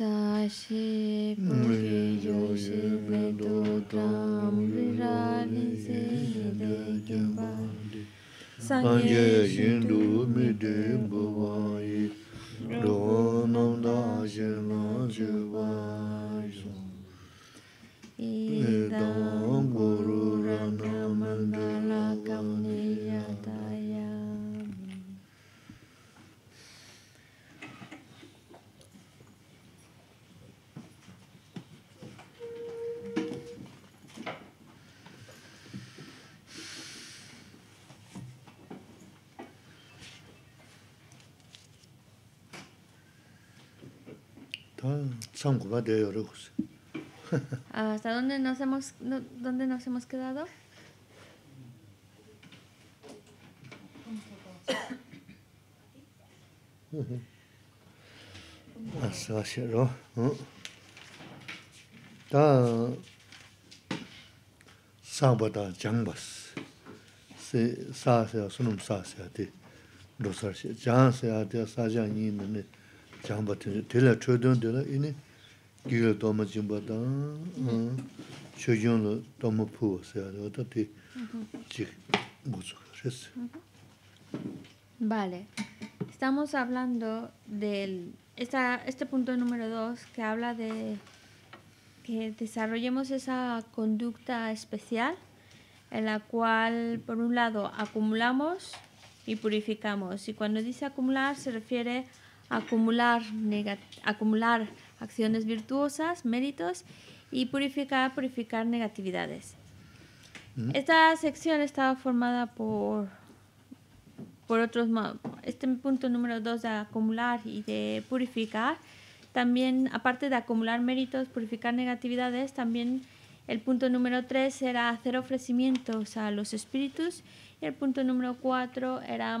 Sāshī Pūkī Yōshī Mīdō Tāṁ Vīrāni Sēnē Dēkyā Bāndī Sāngyē Yīndū Sanguba de 아, ¿Hasta dónde nos hemos, no, dónde nos hemos quedado? Asa 장버스. 세 ser, ¿no? Da Sanguba da Jangbas. Se sa se sunum sa Dosar sa Vale, estamos hablando del, esta, este punto número dos que habla de que desarrollemos esa conducta especial en la cual, por un lado, acumulamos y purificamos. Y cuando dice acumular se refiere a acumular, acumular acciones virtuosas, méritos y purificar, purificar negatividades. Esta sección estaba formada por, por otros, este punto número dos de acumular y de purificar. También, aparte de acumular méritos, purificar negatividades, también el punto número tres era hacer ofrecimientos a los espíritus y el punto número 4 era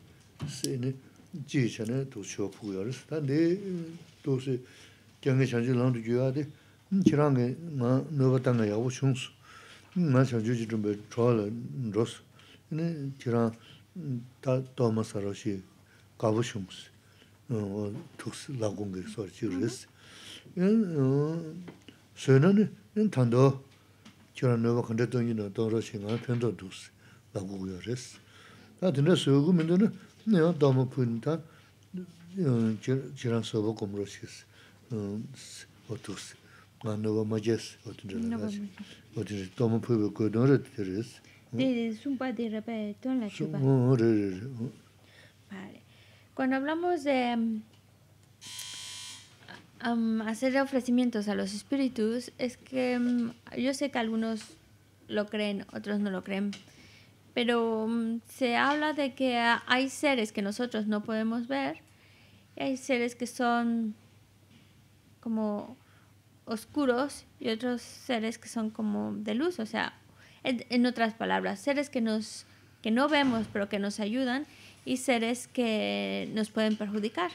세네 지전에 도시오 부여를 단데 도시 경계 전주 나도 줘야데 지랑 게나 너버던 거 야고 충수 나 전주 좀 좋아라 로스 네 지랑 다 도마사로시 가고 충수 어 특수 라군게 소리 지르스 어 세네네 엔 탄도 저런 너버 컨데 돈이나 돈으로 생각한 편도 두스 라고 그래스 나 드네 수고 민도는 Nyo dhamma puni ta jiran sabha kumro shis otus. Nga nava majas otin rin. Dhamma puni ba kuya dhamma rin tiri is. de sumpa tiri rin pa tuan la shupa. Sumpa Vale. Cuando hablamos de um, hacer ofrecimientos a los espíritus, es que yo sé que algunos lo creen, otros no lo creen pero mm, se habla de que hay seres que nosotros no podemos ver, hay seres que son como oscuros y otros seres que son como de luz, o sea, en, en otras palabras, seres que nos que no vemos pero que nos ayudan y seres que nos pueden perjudicar.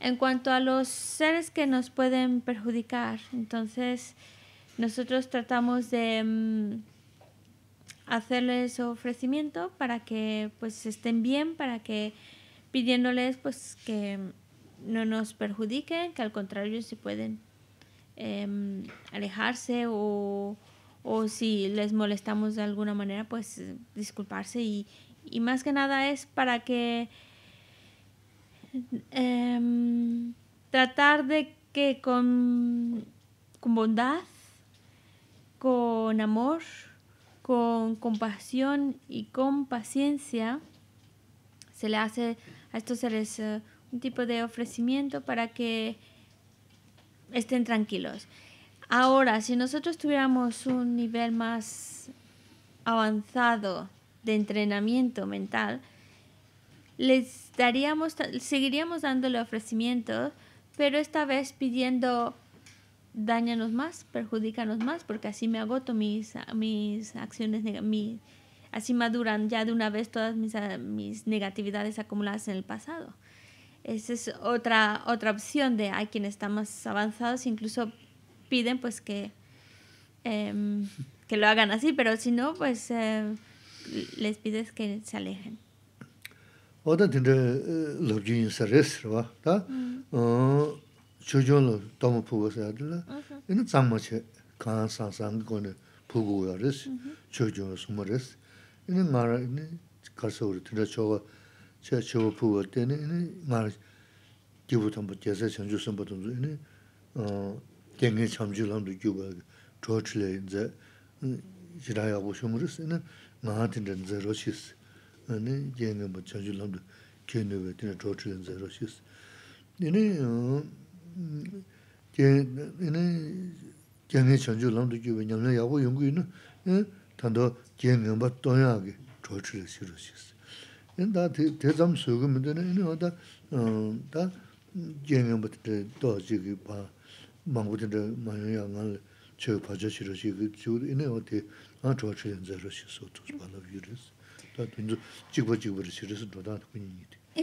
En cuanto a los seres que nos pueden perjudicar, entonces nosotros tratamos de mm, hacerles ofrecimiento para que pues estén bien, para que pidiéndoles pues que no nos perjudiquen, que al contrario si pueden em, alejarse o, o, si les molestamos de alguna manera pues disculparse y, más que nada es para que em, tratar de que con, con bondad, con amor, con compasión y con paciencia, se le hace a estos seres eh, un tipo de ofrecimiento para que estén tranquilos. Ahora, si nosotros tuviéramos un nivel más avanzado de entrenamiento mental, les daríamos, seguiríamos dándole ofrecimientos, pero esta vez pidiendo dañanos más, perjudicanos más, porque así me agoto mis, mis acciones, así maduran ya de una vez todas mis, ah, mis negatividades acumuladas en el pasado. Esa es otra, otra opción de hay quienes están más avanzados, incluso piden pues que, em, que lo hagan así, pero si no, pues em, les pides que se alejen. Eh, mm. Ah. chujunlu tomu pugu sayadila, mm-hmm. ina tsangmachi kaan san san kone pugu uya resi, mm-hmm. chujunlu sumu resi. Ina ngara karsa uri tina choga, che chivu pugu uti, ina ngara gibu tambu jesa chanju sumba tunzu, ina dengi uh, chamji lamdu gyuba chochile inze, jiraya gu sumu resi, kien kien kien chanchu lamdu kiwa nyamla yagu yungu yinu tanda kien kien bat donya agi chochila siru siis. Da te zam sugu mida nini oda da kien kien bat doa zigi pa mangu tanda mayunga ngal chayu pacha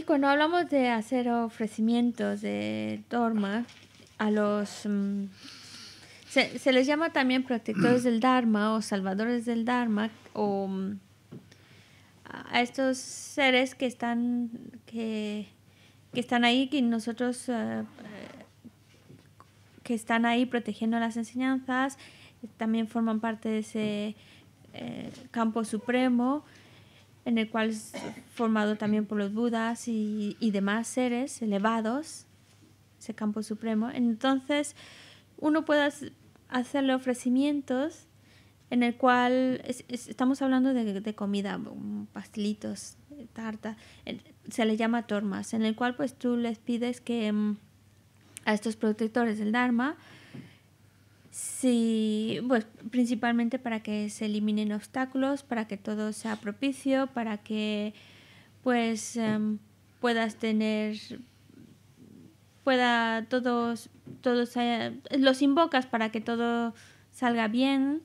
cuando hablamos de hacer ofrecimientos de Dharma a los... Mm, se, les llama también protectores del Dharma o salvadores del Dharma o mm, a estos seres que están, que, están ahí, que nosotros... Eh, eh, que están ahí protegiendo las enseñanzas, también forman parte de ese eh, campo supremo en el cual es formado también por los Budas y, demás seres elevados, ese campo supremo. Entonces, uno puede hacerle ofrecimientos en el cual estamos hablando de, comida, pastelitos, tarta, se le llama tormas, en el cual pues tú les pides que mm, a estos protectores del Dharma, Sí, pues principalmente para que se eliminen obstáculos, para que todo sea propicio, para que pues em, puedas tener pueda todos todos los invocas para que todo salga bien,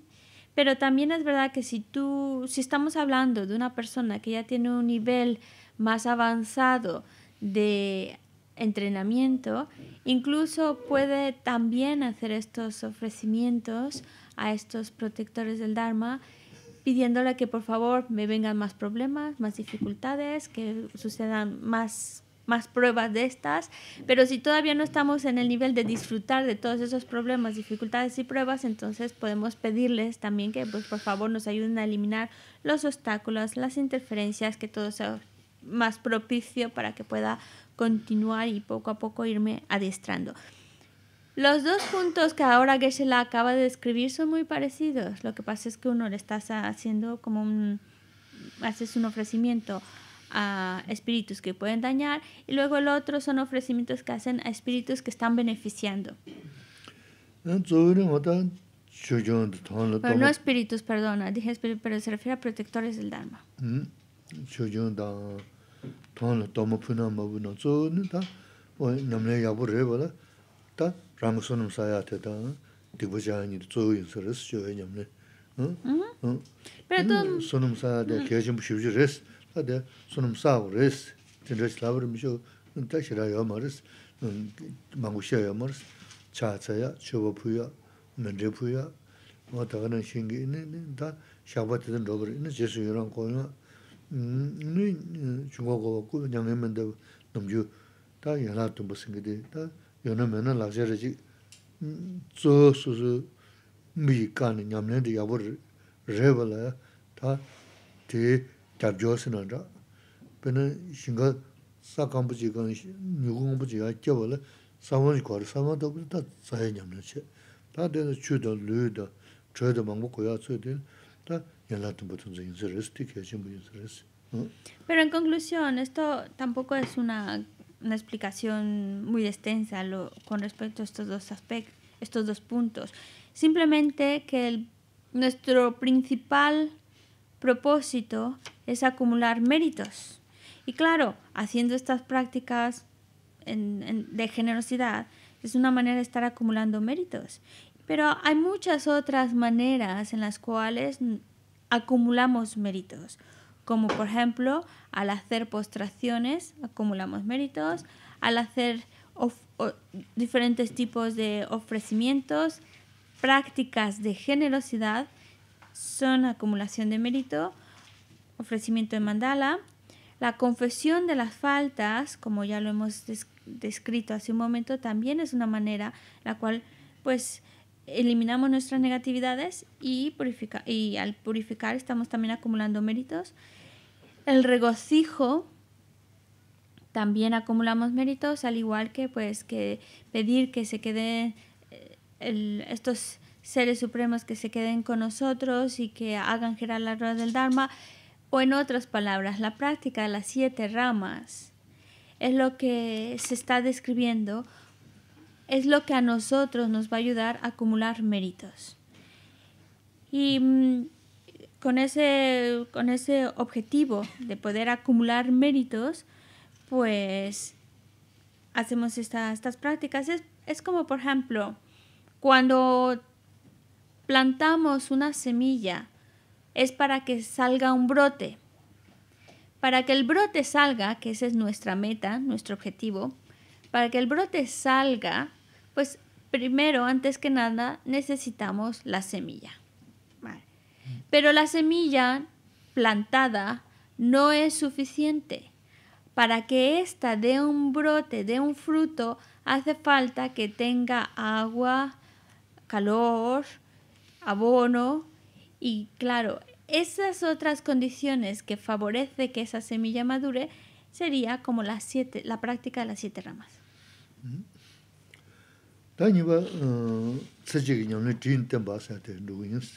pero también es verdad que si tú si estamos hablando de una persona que ya tiene un nivel más avanzado de entrenamiento, incluso puede también hacer estos ofrecimientos a estos protectores del Dharma, pidiéndole que por favor me vengan más problemas, más dificultades, que sucedan más, más pruebas de estas, pero si todavía no estamos en el nivel de disfrutar de todos esos problemas, dificultades y pruebas, entonces podemos pedirles también que pues, por favor nos ayuden a eliminar los obstáculos, las interferencias, que todo sea más propicio para que pueda continuar y poco a poco irme adiestrando Los dos puntos que ahora Geshe-la acaba de describir son muy parecidos. Lo que pasa es que uno le estás haciendo como un. haces un ofrecimiento a espíritus que pueden dañar y luego el otro son ofrecimientos que hacen a espíritus que están beneficiando. no espíritus, perdona, dije pero se refiere a protectores del Dharma. tōng lā tōma pūnā mā pūnā tsō nī tā nāmne yāpū rē pā lā tā rāṅ sūnum sāyā tē tā dīpa chāyāñi tsō yīn sā rēs chō yā nyamne sūnum sāyā tē mm-hmm. kēchīṋ pū shivchī rēs tā tē sūnum sā hu rēs tē rēch lā pūrī mishō tā māngu chā nui chungwa kwa ku nyangay manda namchuu ta yana tumba singade ta yana mayna lakshay rachi tso su su mi kaani nyamlay di yabur rewa la ya ta ti tabjo sina dha pina shinga sa kambuchi kaan nyugu Pues, Pero en conclusión, esto tampoco es una, una explicación muy extensa lo, con respecto a estos dos aspectos, estos dos puntos. Simplemente que el, nuestro principal propósito es acumular méritos. Y claro, haciendo estas prácticas en, en, de generosidad es una manera de estar acumulando méritos. Pero hay muchas otras maneras en las cuales acumulamos méritos, como por ejemplo al hacer postraciones acumulamos méritos, al hacer diferentes tipos de ofrecimientos, prácticas de generosidad son acumulación de mérito, ofrecimiento de mandala, la confesión de las faltas, como ya lo hemos descrito hace un momento, también es una manera la cual pues eliminamos nuestras negatividades y, purifica, y al purificar estamos también acumulando méritos. El regocijo también acumulamos méritos, al igual que pues que pedir que se queden eh, el, estos seres supremos que se queden con nosotros y que hagan girar la rueda del Dharma. O en otras palabras, la práctica de las siete ramas es lo que se está describiendo es lo que a nosotros nos va a ayudar a acumular méritos. Y mm, con ese, con ese objetivo de poder acumular méritos, pues hacemos estas prácticas. Es, es como, por ejemplo, cuando plantamos una semilla, es para que salga un brote. Para que el brote salga, que esa es nuestra meta, nuestro objetivo, para que el brote salga, pues primero, antes que nada, necesitamos la semilla. Pero la semilla plantada no es suficiente. Para que ésta dé un brote, dé un fruto, hace falta que tenga agua, calor, abono y claro, esas otras condiciones que favorece que esa semilla madure sería como las la práctica de las siete ramas. Tā nīwa eh, tsajik ñamni dhīn tenpa sāyate rūyins.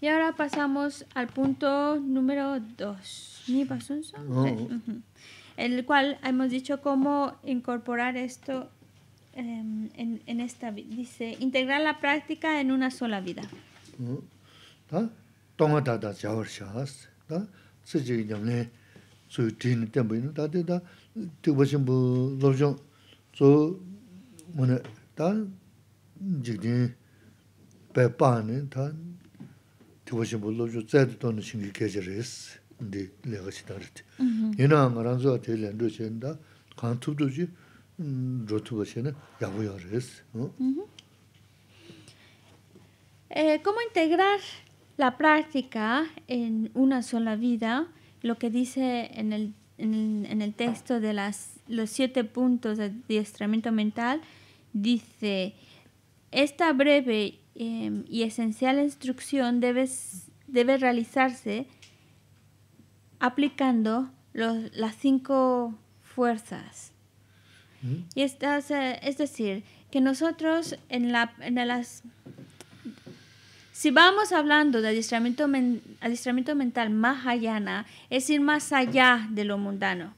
Y ahora pasamos al punto número 2. Nipa Sunson. El cual hemos dicho cómo incorporar esto um, en, en, esta Dice, integrar la práctica en una sola vida. Da, Tonga tata jawar shahas. Tsajik ñamni tsui dhīn tenpa yin. Tati tā tikwa shimbu lobzhong tsui mōne tā jikdīn bē pāni tā tīwa shimbō lōbchō tsāyatī tōni shingi kēchā rēs ndī lēgā chitā rītī. Yīnā ngā rāngzō tē lēndō chēn tā kāng tūbdō jī rō tūba chēn ¿Cómo integrar la práctica en una sola vida? Lo que dice en el, en el, en el texto de las, los siete puntos de adiestramiento mental – dice, esta breve em, y esencial instrucción debe, debe realizarse aplicando las cinco fuerzas. Mm. Y estas, es decir, que nosotros en, la, las... Si vamos hablando de adiestramiento, mental adiestramiento mental mahayana, es ir más allá de lo mundano.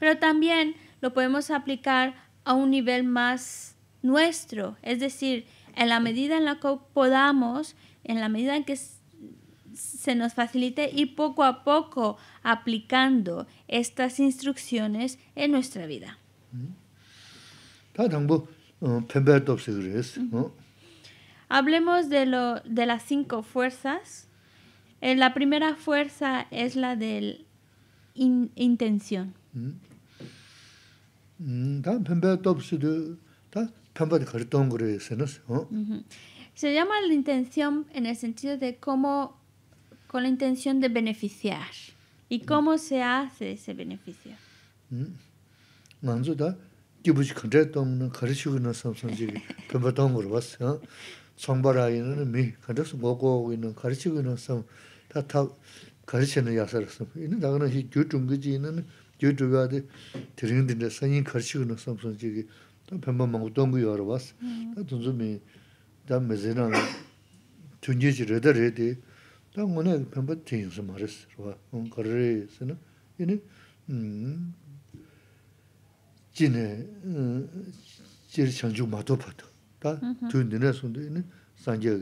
Pero también lo podemos aplicar a un nivel más nuestro, es decir, en la medida en la que podamos, en la medida en que se nos facilite ir poco a poco aplicando estas instrucciones en nuestra vida. Mm-hmm. Hablemos de, lo, de las cinco fuerzas. Eh, la primera fuerza es la de intención. Mm-hmm. Se llama la intención en el sentido de cómo, con la intención de beneficiar y mm. cómo se hace ese beneficio. Mm. 다 pēmbā māngu tōngu yōru wās, tā tōnzu mī, tā mē zēnā, tūñjē chī rēdā rēdī, tā ngō nā pēmbā tēngi sō mā rēs, rwa, ngō kā rē sē nā, yīni, jī nē, jī rī chāngchū mā tō pā tō, tā tūñ dī nā sō ndō, yīni, sāngyā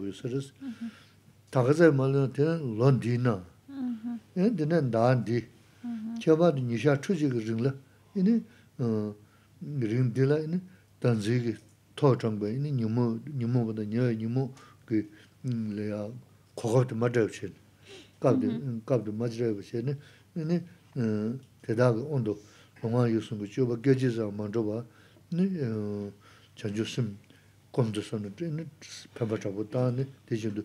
kī 다가제 말로데 런디나 예 드는 난디 제바드 니샤 추지그 징라 이니 어 링딜라 이니 단지기 토정베 이니 뉴모 뉴모보다 녀 뉴모 그 레아 코거드 마드르친 갑드 갑드 마드르브신 이니 어 대다고 온도 봉화 유승부 쪼바 겨지자 만조바 네 자주심 콘드선드 페버타보다 네 대신도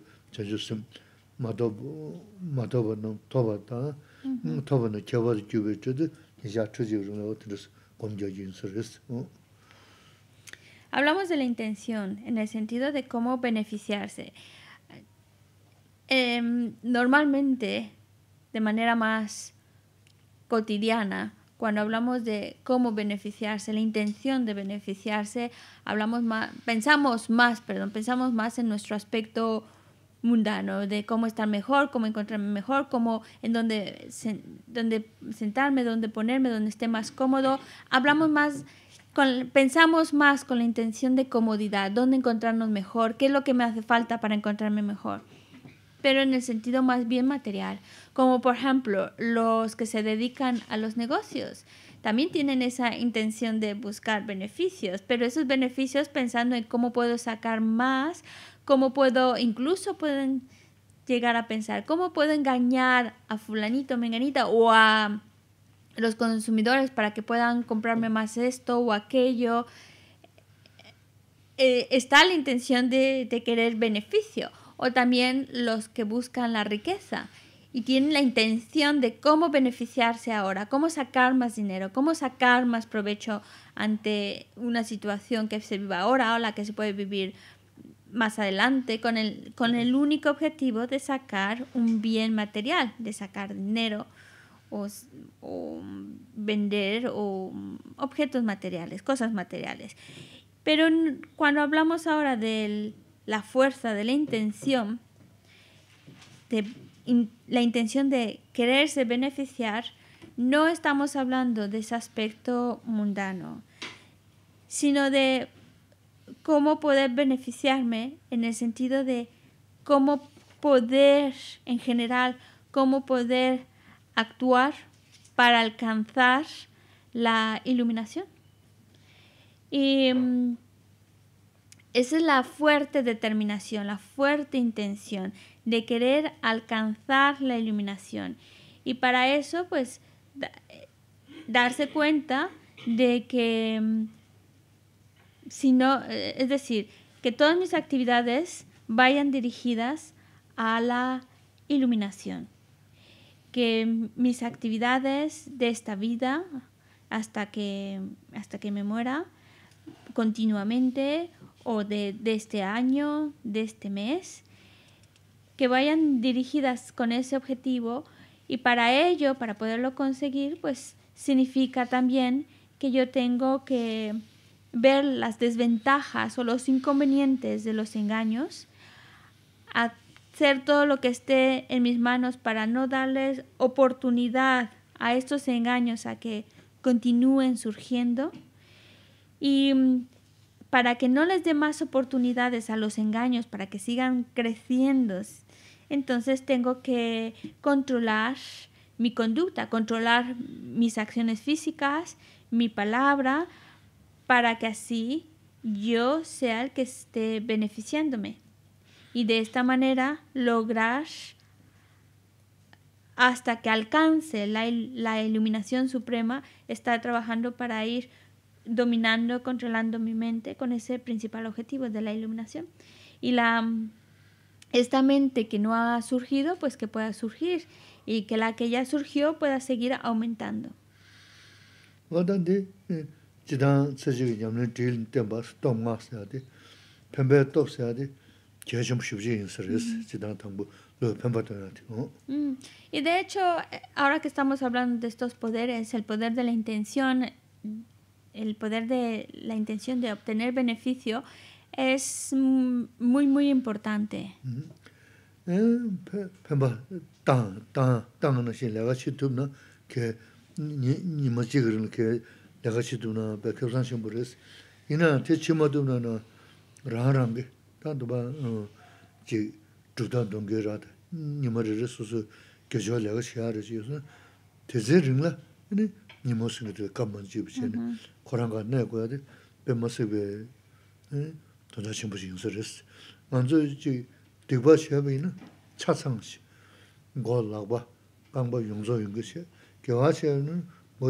Hablamos de la intención en el sentido de cómo beneficiarse. Em, normalmente, de manera más cotidiana, cuando hablamos de cómo beneficiarse, la intención de beneficiarse, hablamos más, pensamos más, perdón, pensamos más en nuestro aspecto mundano, de cómo estar mejor, cómo encontrarme mejor, cómo en dónde, sentarme, dónde ponerme, dónde esté más cómodo. Hablamos más, pensamos más con la intención de comodidad, dónde encontrarnos mejor, qué es lo que me hace falta para encontrarme mejor pero en el sentido más bien material, como por ejemplo los que se dedican a los negocios. También tienen esa intención de buscar beneficios, pero esos beneficios pensando en cómo puedo sacar más ¿Cómo puedo, incluso pueden llegar a pensar, cómo puedo engañar a fulanito, menganita o a los consumidores para que puedan comprarme más esto o aquello? Eh, está la intención de, de querer beneficio o también los que buscan la riqueza y tienen la intención de cómo beneficiarse ahora, cómo sacar más dinero, cómo sacar más provecho ante una situación que se vive ahora o la que se puede vivir más adelante con el, con el único objetivo de sacar un bien material, de sacar dinero o, vender o objetos materiales, cosas materiales. Pero cuando hablamos ahora de la fuerza de la intención, de la intención de quererse beneficiar, no estamos hablando de ese aspecto mundano, sino de cómo poder beneficiarme en el sentido de cómo poder en general, cómo poder actuar para alcanzar la iluminación. Y mm, esa es la fuerte determinación, la fuerte intención de querer alcanzar la iluminación. Y para eso, pues, eh, darse cuenta de que mm, sino, eh, es decir, que todas mis actividades vayan dirigidas a la iluminación, que mis actividades de esta vida hasta que, hasta que me muera, continuamente o de, de este año, de este mes, que vayan dirigidas con ese objetivo y para ello, para poderlo conseguir, pues significa también que yo tengo que ver las desventajas o los inconvenientes de los engaños, hacer todo lo que esté en mis manos para no darles oportunidad a estos engaños a que continúen surgiendo y mm, para que no les dé más oportunidades a los engaños, para que sigan creciendo. Entonces tengo que controlar mi conducta, controlar mis acciones físicas, mi palabra, para que así yo sea el que esté beneficiándome. Y de esta manera lograr hasta que alcance la, iluminación suprema, está trabajando para ir dominando, controlando mi mente con ese principal objetivo de la iluminación. Y la, esta mente que no ha surgido, pues que pueda surgir y que la que ya surgió pueda seguir aumentando. Y de hecho, ahora que estamos hablando de estos poderes, el poder de la intención, el poder de la intención de obtener beneficio es muy, muy importante. que dāgāchī dhūm nā, bā kyōsān shīng bō rēs. Yīnā, tē chīmā dhūm nā nā, rāhā rāṅ gē, tā dhūmā jī dhūdā dhūng gē rātā, nīmā rē rē sūsū gyōchā lāgā shīyā rē tē zē rīng lā, khurāṅ nā gō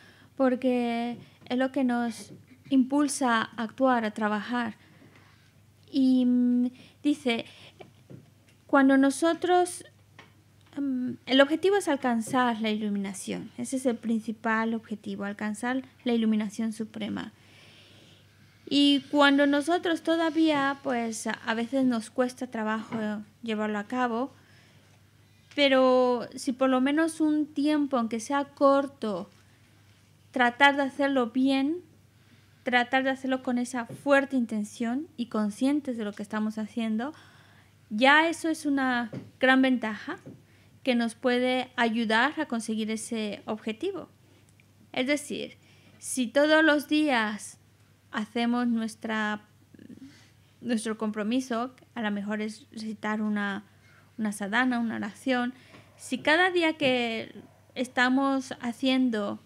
porque es lo que nos impulsa a actuar, a trabajar. Y mm, dice, cuando nosotros, mm, el objetivo es alcanzar la iluminación, ese es el principal objetivo, alcanzar la iluminación suprema. Y cuando nosotros todavía, pues a veces nos cuesta trabajo llevarlo a cabo, pero si por lo menos un tiempo, aunque sea corto, tratar de hacerlo bien, tratar de hacerlo con esa fuerte intención y conscientes de lo que estamos haciendo, ya eso es una gran ventaja que nos puede ayudar a conseguir ese objetivo. Es decir, si todos los días hacemos nuestra, nuestro compromiso, a lo mejor es recitar una, una sadhana, una oración, si cada día que estamos haciendo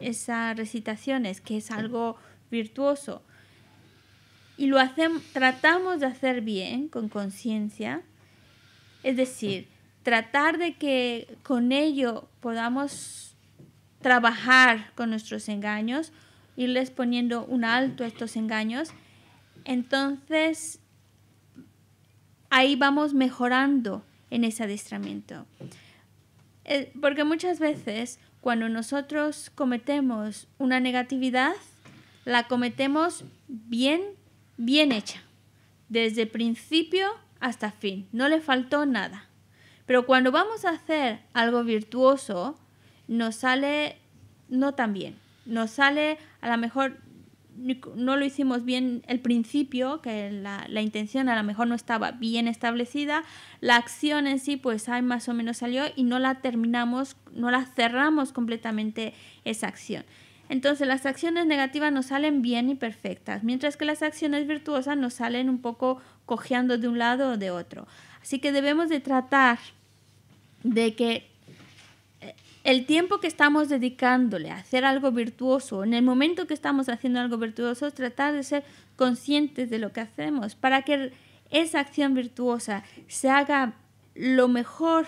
esas recitaciones, que es algo virtuoso. Y lo hacemos, tratamos de hacer bien, con conciencia. Es decir, tratar de que con ello podamos trabajar con nuestros engaños, irles poniendo un alto a estos engaños. Entonces, ahí vamos mejorando en ese adiestramiento. Eh, porque muchas veces cuando nosotros cometemos una negatividad, la cometemos bien, bien hecha, desde principio hasta fin, no le faltó nada. Pero cuando vamos a hacer algo virtuoso, nos sale no tan bien, nos sale a lo mejor no lo hicimos bien el principio, que la, intención a lo mejor no estaba bien establecida, la acción en sí pues ahí más o menos salió y no la terminamos, no la cerramos completamente esa acción. Entonces las acciones negativas nos salen bien y perfectas, mientras que las acciones virtuosas nos salen un poco cojeando de un lado o de otro. Así que debemos de tratar de que el tiempo que estamos dedicándole a hacer algo virtuoso, en el momento que estamos haciendo algo virtuoso, es tratar de ser conscientes de lo que hacemos para que esa acción virtuosa se haga lo mejor,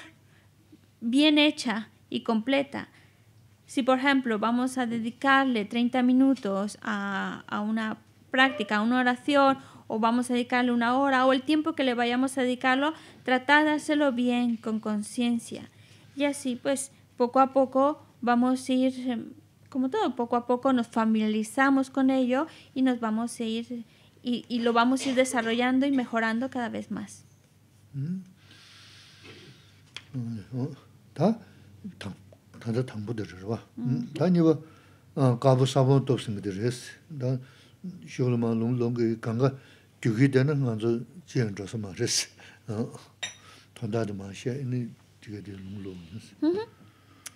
bien hecha y completa. Si, por ejemplo, vamos a dedicarle 30 minutos a, una práctica, a una oración, o vamos a dedicarle una hora, o el tiempo que le vayamos a dedicarlo, tratar de hacerlo bien, con conciencia. Y así, pues, poco a poco vamos a ir, como todo, poco a poco nos familiarizamos con ello y nos vamos a ir y, y lo vamos a ir desarrollando y mejorando cada vez más.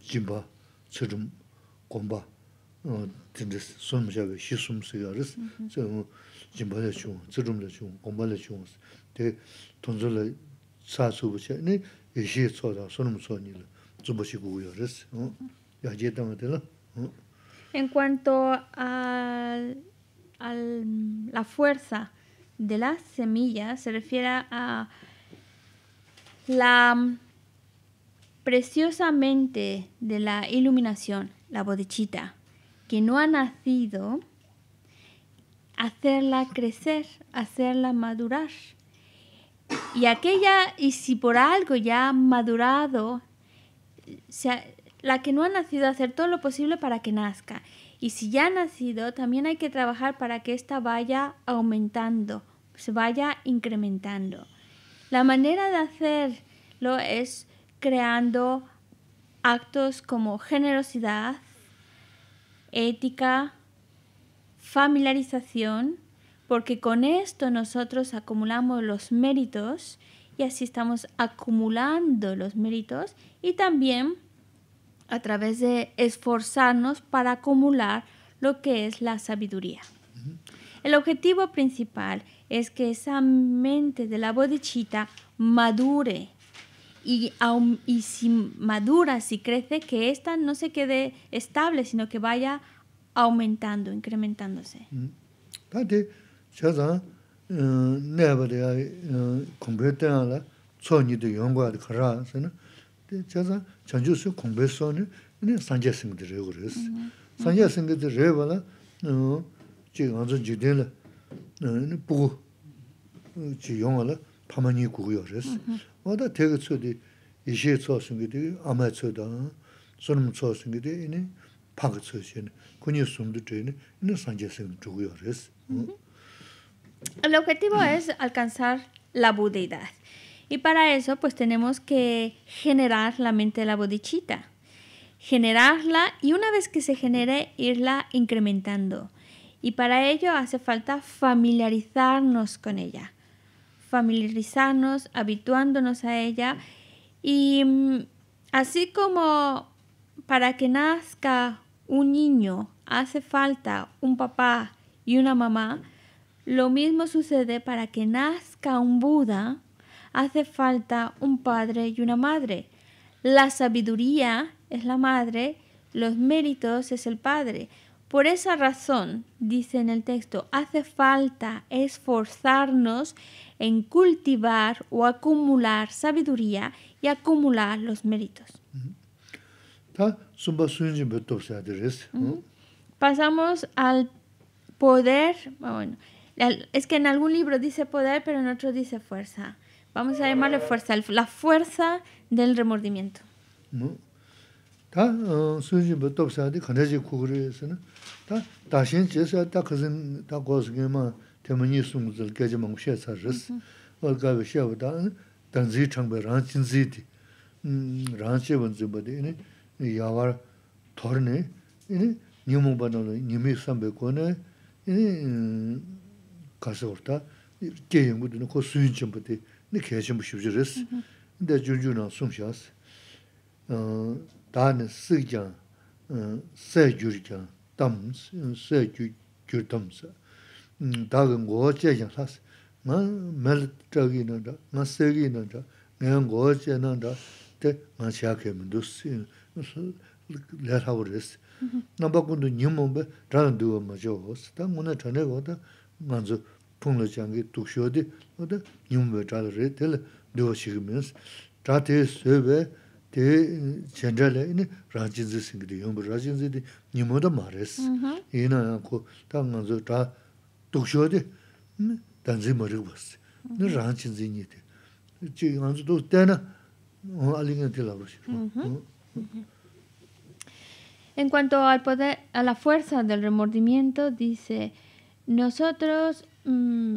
jimba, tsirim, gomba, dindis, sunum xabi, shisum sigaris, jimba la chung, tsirim la chung, gomba la chung, de tonzo la tsa tsubu che, ni ishi tso da, sunum tso ni la, tsubu shi gu ya je tanga de la. En cuanto a la fuerza de las semillas, se refiere a la preciosamente de la iluminación, la bodichita, que no ha nacido, hacerla crecer, hacerla madurar. Y aquella, y si por algo ya ha madurado, la que no ha nacido, hacer todo lo posible para que nazca. Y si ya ha nacido, también hay que trabajar para que ésta vaya aumentando, se vaya incrementando. La manera de hacerlo es creando actos como generosidad, ética, familiarización, porque con esto nosotros acumulamos los méritos y así estamos acumulando los méritos y también a través de esforzarnos para acumular lo que es la sabiduría. El objetivo principal es que esa mente de la bodichita madure y aun y si madura si crece que esta no se quede estable sino que vaya aumentando incrementándose. Padre, ya sa, eh, no era completa la sueño de yongo de cara, ¿sí? De ya sa, chanjo su conversión, ni sanjes me de regres. Sanjes me de revela, eh, que no se pamani cuyo res. Mm-hmm. El objetivo es alcanzar la budeidad. Y para eso, pues tenemos que generar la mente de la bodichita. Generarla y una vez que se genere, irla incrementando. Y para ello hace falta familiarizarnos con ella familiarizarnos, habituándonos a ella y mm, así como para que nazca un niño hace falta un papá y una mamá, lo mismo sucede para que nazca un Buda, hace falta un padre y una madre. La sabiduría es la madre, los méritos es el padre. Por esa razón, dice en el texto, hace falta esforzarnos en cultivar o acumular sabiduría y acumular los méritos. Pasamos al poder, ah, bueno, es que en algún libro dice poder, pero en otro dice fuerza. Vamos a llamarle fuerza, la fuerza del remordimiento. Tā dāshīn chī sā, tā kazhīn, tā gōs gīn mā, tē mā nī sūng zil gā jī māng shē sā rīs. Wā gā bī shē wā tā, dān zī chāng bē rāng chīn zī tī, rāng chī wān zī bā tī, inī, yā wā thor nī, inī, nī mō bā nā nī mī sā kō nē, kā sā tā, kē kō sū bā rīs. Dā nā sūng shās, sī dāms, sē gyū, gyū dāms, dā 만 ngō chē 내가 sās, ngā mēl chā gī nā rā, ngā sē gī nā rā, ngā ngō chē nā rā, tē ngā chā kē mē ndu sī, lē de chenzhe le ini rang jinzi singi di yungbu, rang jinzi di ta ngan de danzi ma rigwa si, ni rang jinzi de. Chi ngan zu tena, ali ngan di labo En cuanto al poder, a la fuerza del remordimiento, dice, nosotros mm,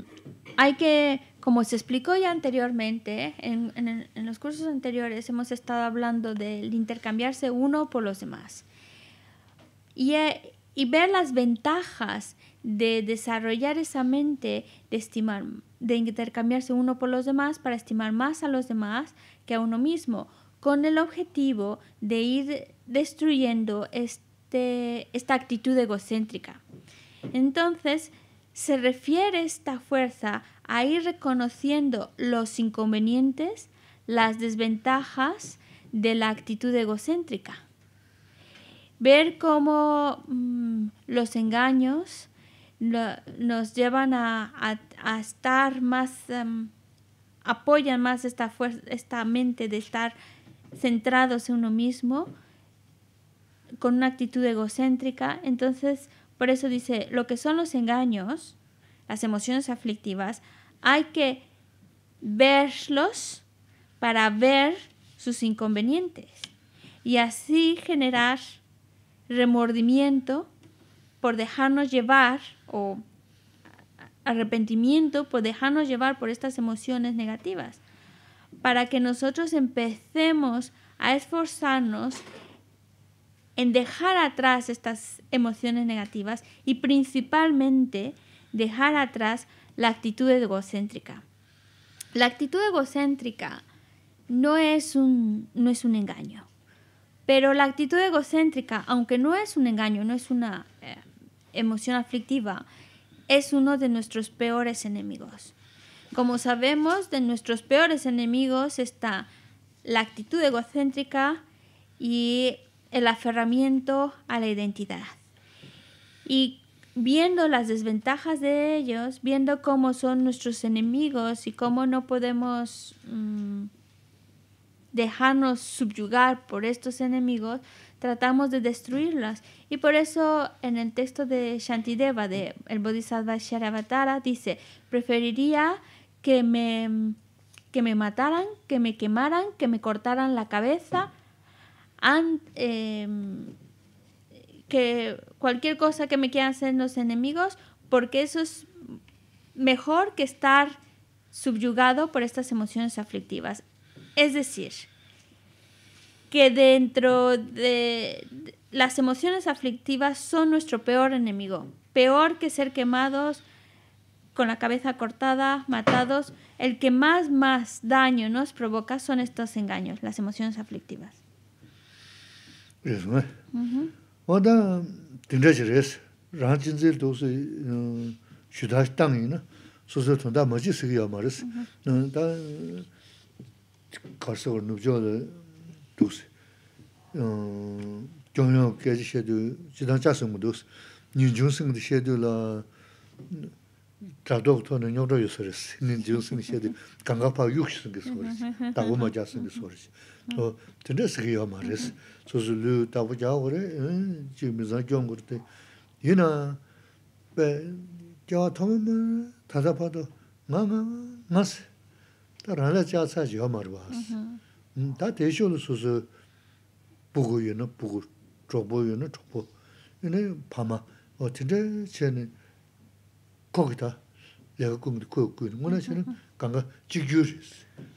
hay que como se explicó ya anteriormente, en, en, los cursos anteriores hemos estado hablando del intercambiarse uno por los demás y, eh, y ver las ventajas de desarrollar esa mente de estimar, de intercambiarse uno por los demás para estimar más a los demás que a uno mismo, con el objetivo de ir destruyendo este, esta actitud egocéntrica. Entonces, se refiere esta fuerza a a ir reconociendo los inconvenientes, las desventajas de la actitud egocéntrica. Ver cómo mm, los engaños nos llevan a, estar más, em, apoyan más esta, esta mente de estar centrados en uno mismo, con una actitud egocéntrica. Entonces, por eso dice, lo que son los engaños, las emociones aflictivas, hay que verlos para ver sus inconvenientes y así generar remordimiento por dejarnos llevar o arrepentimiento por dejarnos llevar por estas emociones negativas, para que nosotros empecemos a esforzarnos en dejar atrás estas emociones negativas y principalmente dejar atrás la actitud egocéntrica. La actitud egocéntrica no es un, no es un engaño, pero la actitud egocéntrica, aunque no es un engaño, no es una eh, emoción aflictiva, es uno de nuestros peores enemigos. Como sabemos, de nuestros peores enemigos está la actitud egocéntrica y el aferramiento a la identidad. Y viendo las desventajas de ellos, viendo cómo son nuestros enemigos y cómo no podemos mm, dejarnos subyugar por estos enemigos, tratamos de destruirlas. Y por eso en el texto de Shantideva, de el Bodhisattva Sharavatara, dice, preferiría que me, que me mataran, que me quemaran, que me cortaran la cabeza, em, que cualquier cosa que me quieran hacer los enemigos, porque eso es mejor que estar subyugado por estas emociones aflictivas. Es decir, que dentro de, las emociones aflictivas son nuestro peor enemigo, peor que ser quemados, con la cabeza cortada, matados, el que más más daño nos provoca son estos engaños, las emociones aflictivas. Eso, dindaji res, rahan jindzeel dhokso um, shudhaj tangi na, sozo tanda maji sigi yaa ma res, da karsa war nubjo wada dhokso, gyongyo kyaji 어 근데 쓰기요 말레스 소즈루 다보자 그래 지금 이나 베 교통은 다잡아도 마마 마스 따라라 자사지 요 말봐 음다 소즈 부고요나 부고 쪼보요나 쪼보 이네 파마 어 진짜 거기다 내가 꿈도 꾸고 있는 거나 쟤는 강가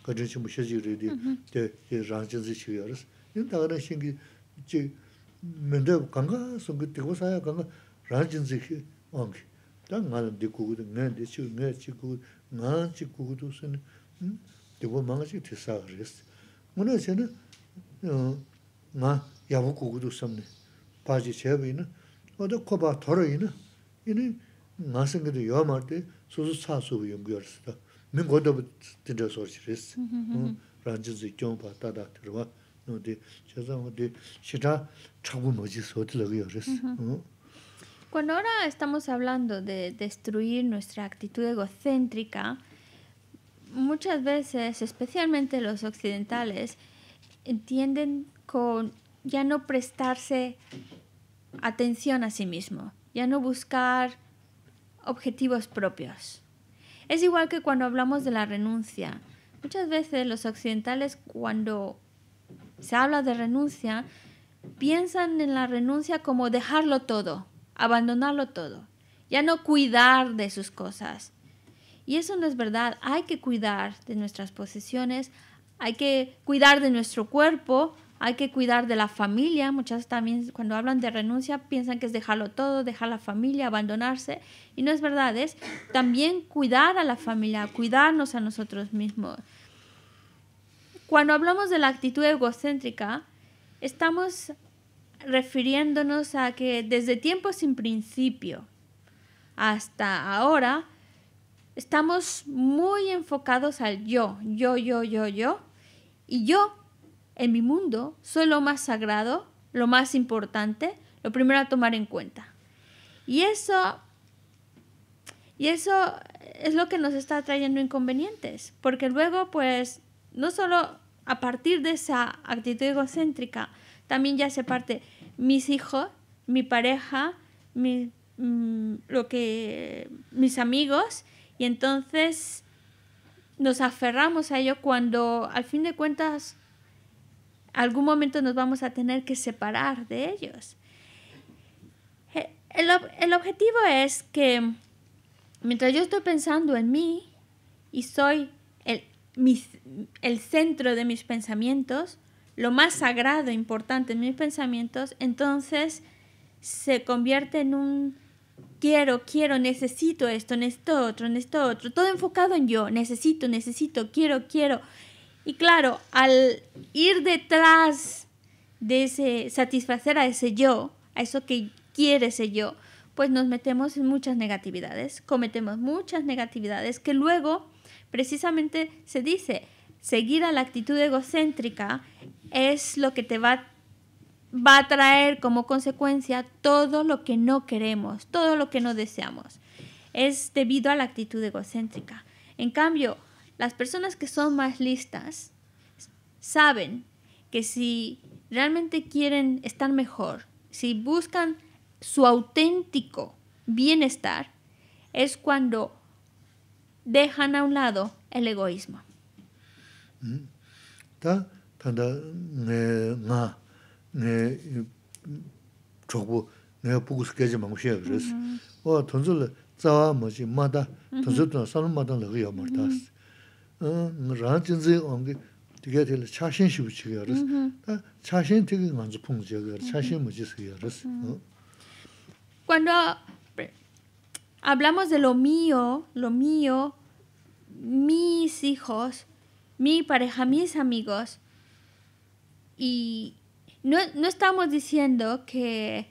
gāchīn chī mūshā chī rīdī, tē rāng chī chī chī yā rīs. Yīn tā gārā xīngi chī mīndā gāngā sōngi tīkwa sāyā 치고 rāng chī chī chī āngi. Tā ngā rā ndī kūgu dā, ngā ndī chī kūgu, ngā chī kūgu, ngā chī Cuando ahora estamos hablando de destruir nuestra actitud egocéntrica, muchas veces, especialmente los occidentales, entienden con ya no prestarse atención a sí mismo, ya no buscar objetivos propios. Es igual que cuando hablamos de la renuncia. Muchas veces los occidentales cuando se habla de renuncia, piensan en la renuncia como dejarlo todo, abandonarlo todo, ya no cuidar de sus cosas. Y eso no es verdad, hay que cuidar de nuestras posesiones, hay que cuidar de nuestro cuerpo, hay que cuidar de la familia. Muchas también cuando hablan de renuncia piensan que es dejarlo todo, dejar la familia, abandonarse. Y no es verdad, es también cuidar a la familia, cuidarnos a nosotros mismos. Cuando hablamos de la actitud egocéntrica, estamos refiriéndonos a que desde tiempos sin principio hasta ahora, estamos muy enfocados al yo, yo, yo, yo, yo. Y yo en mi mundo soy lo más sagrado, lo más importante, lo primero a tomar en cuenta. Y eso, y eso es lo que nos está trayendo inconvenientes, porque luego pues no solo a partir de esa actitud egocéntrica, también ya se parte mis hijos, mi pareja, mm, lo que, mis amigos, y entonces nos aferramos a ello cuando al fin de cuentas algún momento nos vamos a tener que separar de ellos. Eh, el, objetivo es que mientras yo estoy pensando en mí y soy el, el centro de mis pensamientos, lo más sagrado, importante en mis pensamientos, entonces se convierte en un quiero, quiero, necesito esto, necesito otro, necesito otro, todo enfocado en yo, necesito, necesito, quiero, quiero. Y claro, al ir detrás de ese satisfacer a ese yo, a eso que quiere ese yo, pues nos metemos en muchas negatividades, cometemos muchas negatividades que luego precisamente se dice, seguir a la actitud egocéntrica es lo que te va, va a traer como consecuencia todo lo que no queremos, todo lo que no deseamos. Es debido a la actitud egocéntrica. En cambio, las personas que son más listas saben que si realmente quieren estar mejor, si buscan su auténtico bienestar, es cuando dejan a un lado el egoísmo. Cuando hablamos de lo mío, lo mío, mis hijos, mi pareja, mis amigos, y no, no estamos diciendo que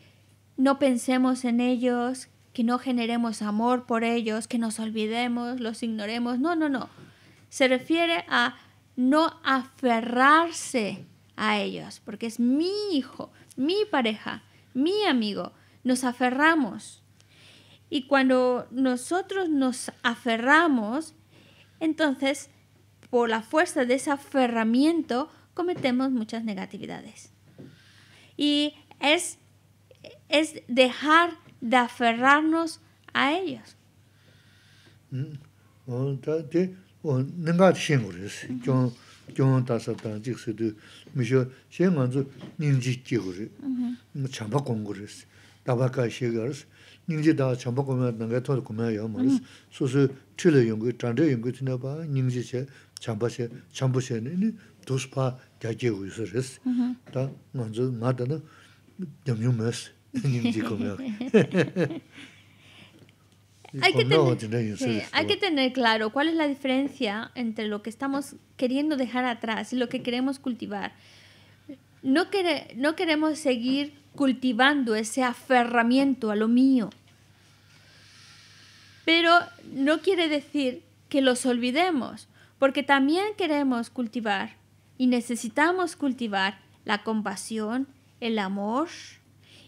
no pensemos en ellos, que no generemos amor por ellos, que nos olvidemos, los ignoremos, no, no, no se refiere a no aferrarse a ellos, porque es mi hijo, mi pareja, mi amigo. Nos aferramos. Y cuando nosotros nos aferramos, entonces, por la fuerza de ese aferramiento, cometemos muchas negatividades. Y es, es dejar de aferrarnos a ellos. Mm, nengad xin guris, kion, kion tasa tan jik sudu, misho, xin ganzu ninji ki guris, chamba kong guris, daba ka xe garis, ninji daa chamba kumaya, nangay tod kumaya yaw maris, susu tila yungu, chanda yungu tina paa, ninji xe, chamba xe, chamba xe, nini, dos yung hay, que tener, claro cuál es la diferencia entre lo que estamos queriendo dejar atrás y lo que queremos cultivar. no queremos seguir cultivando ese aferramiento a lo mío, pero no quiere decir que los olvidemos, porque también queremos cultivar y necesitamos cultivar la compasión, el amor.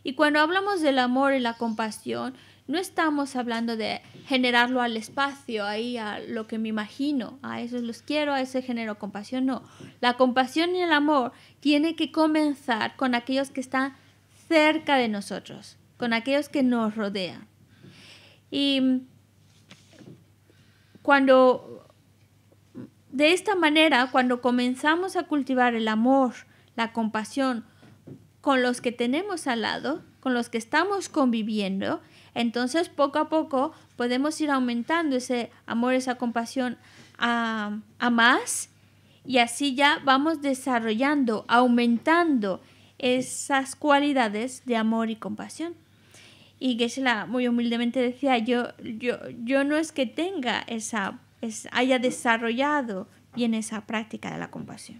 Y cuando hablamos del amor y la compasión, no estamos hablando de generarlo al espacio, ahí a lo que me imagino, a esos los quiero, a ese género compasión, no. La compasión y el amor tiene que comenzar con aquellos que están cerca de nosotros, con aquellos que nos rodean. Y cuando de esta manera, cuando comenzamos a cultivar el amor, la compasión con los que tenemos al lado, con los que estamos conviviendo, entonces, poco a poco podemos ir aumentando ese amor, esa compasión a, más y así ya vamos desarrollando, aumentando esas cualidades de amor y compasión. Y Geshe-la muy humildemente decía, yo, yo, yo no es que tenga esa, es, haya desarrollado bien esa práctica de la compasión.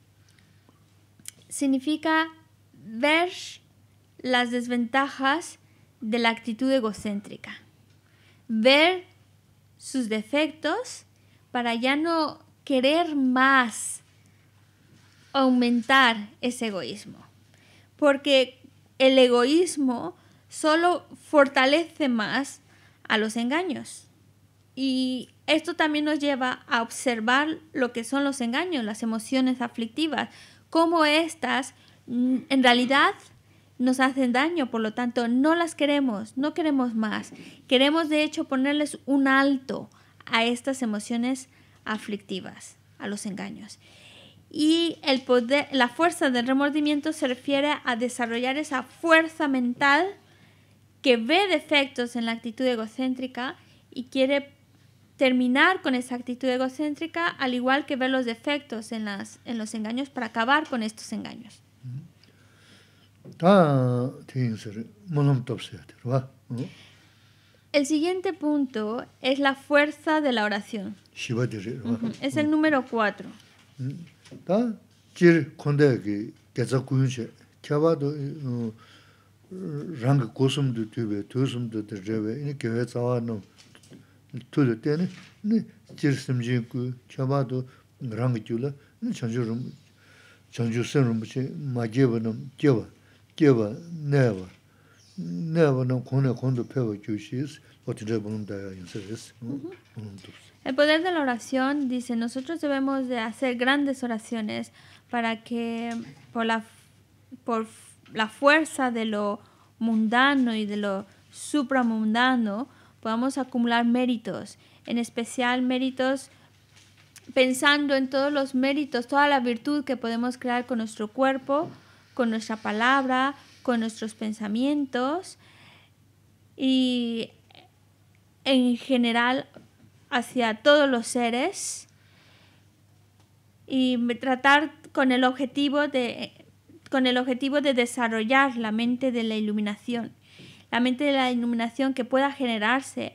significa ver las desventajas de la actitud egocéntrica, ver sus defectos para ya no querer más aumentar ese egoísmo, porque el egoísmo solo fortalece más a los engaños. Y esto también nos lleva a observar lo que son los engaños, las emociones aflictivas, cómo estas mm, en realidad nos hacen daño, por lo tanto no las queremos, no queremos más. Queremos de hecho ponerles un alto a estas emociones aflictivas, a los engaños. Y el poder, la fuerza del remordimiento se refiere a desarrollar esa fuerza mental que ve defectos en la actitud egocéntrica y quiere terminar con esa actitud egocéntrica, al igual que ver los defectos en, las, en los engaños para acabar con estos engaños. Mm-hmm. El siguiente punto es la fuerza de la oración. Es el mm-hmm. número 4 tuzo tene, jir simjin ku, chaba do rangi gyula, chanchu sen rumbu che ma jeba nam jeba, jeba neba, neba nam kone kondo pewa gyu shi is, oti reba nam daya yansar is, El poder de la oración dice, nosotros debemos de hacer grandes oraciones para que por la, por la fuerza de lo mundano y de lo supramundano, podamos acumular méritos, en especial méritos pensando en todos los méritos, toda la virtud que podemos crear con nuestro cuerpo, con nuestra palabra, con nuestros pensamientos y en general hacia todos los seres y tratar con el objetivo de con el objetivo de desarrollar la mente de la iluminación la mente de la iluminación que pueda generarse,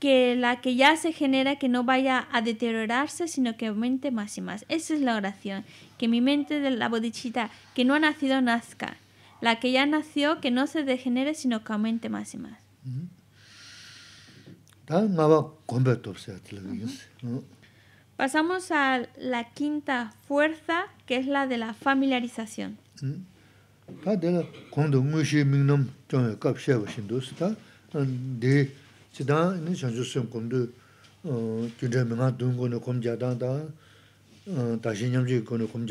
que la que ya se genera que no vaya a deteriorarse, sino que aumente más y más. Esa es la oración, que mi mente de la bodichita que no ha nacido nazca, la que ya nació que no se degenere, sino que aumente más y más. Ah, Pasamos a la quinta fuerza, que es la de la familiarización. Tā tēla kōndō ngū shī mīng nōm chōngyō kāp shē wā shīndō sī tā, dē chī tā nī shāngchū sīm kōndō kī rē mīngā tūng kōndō kōm chā tā tā, tā shī nyam chī kōndō kōm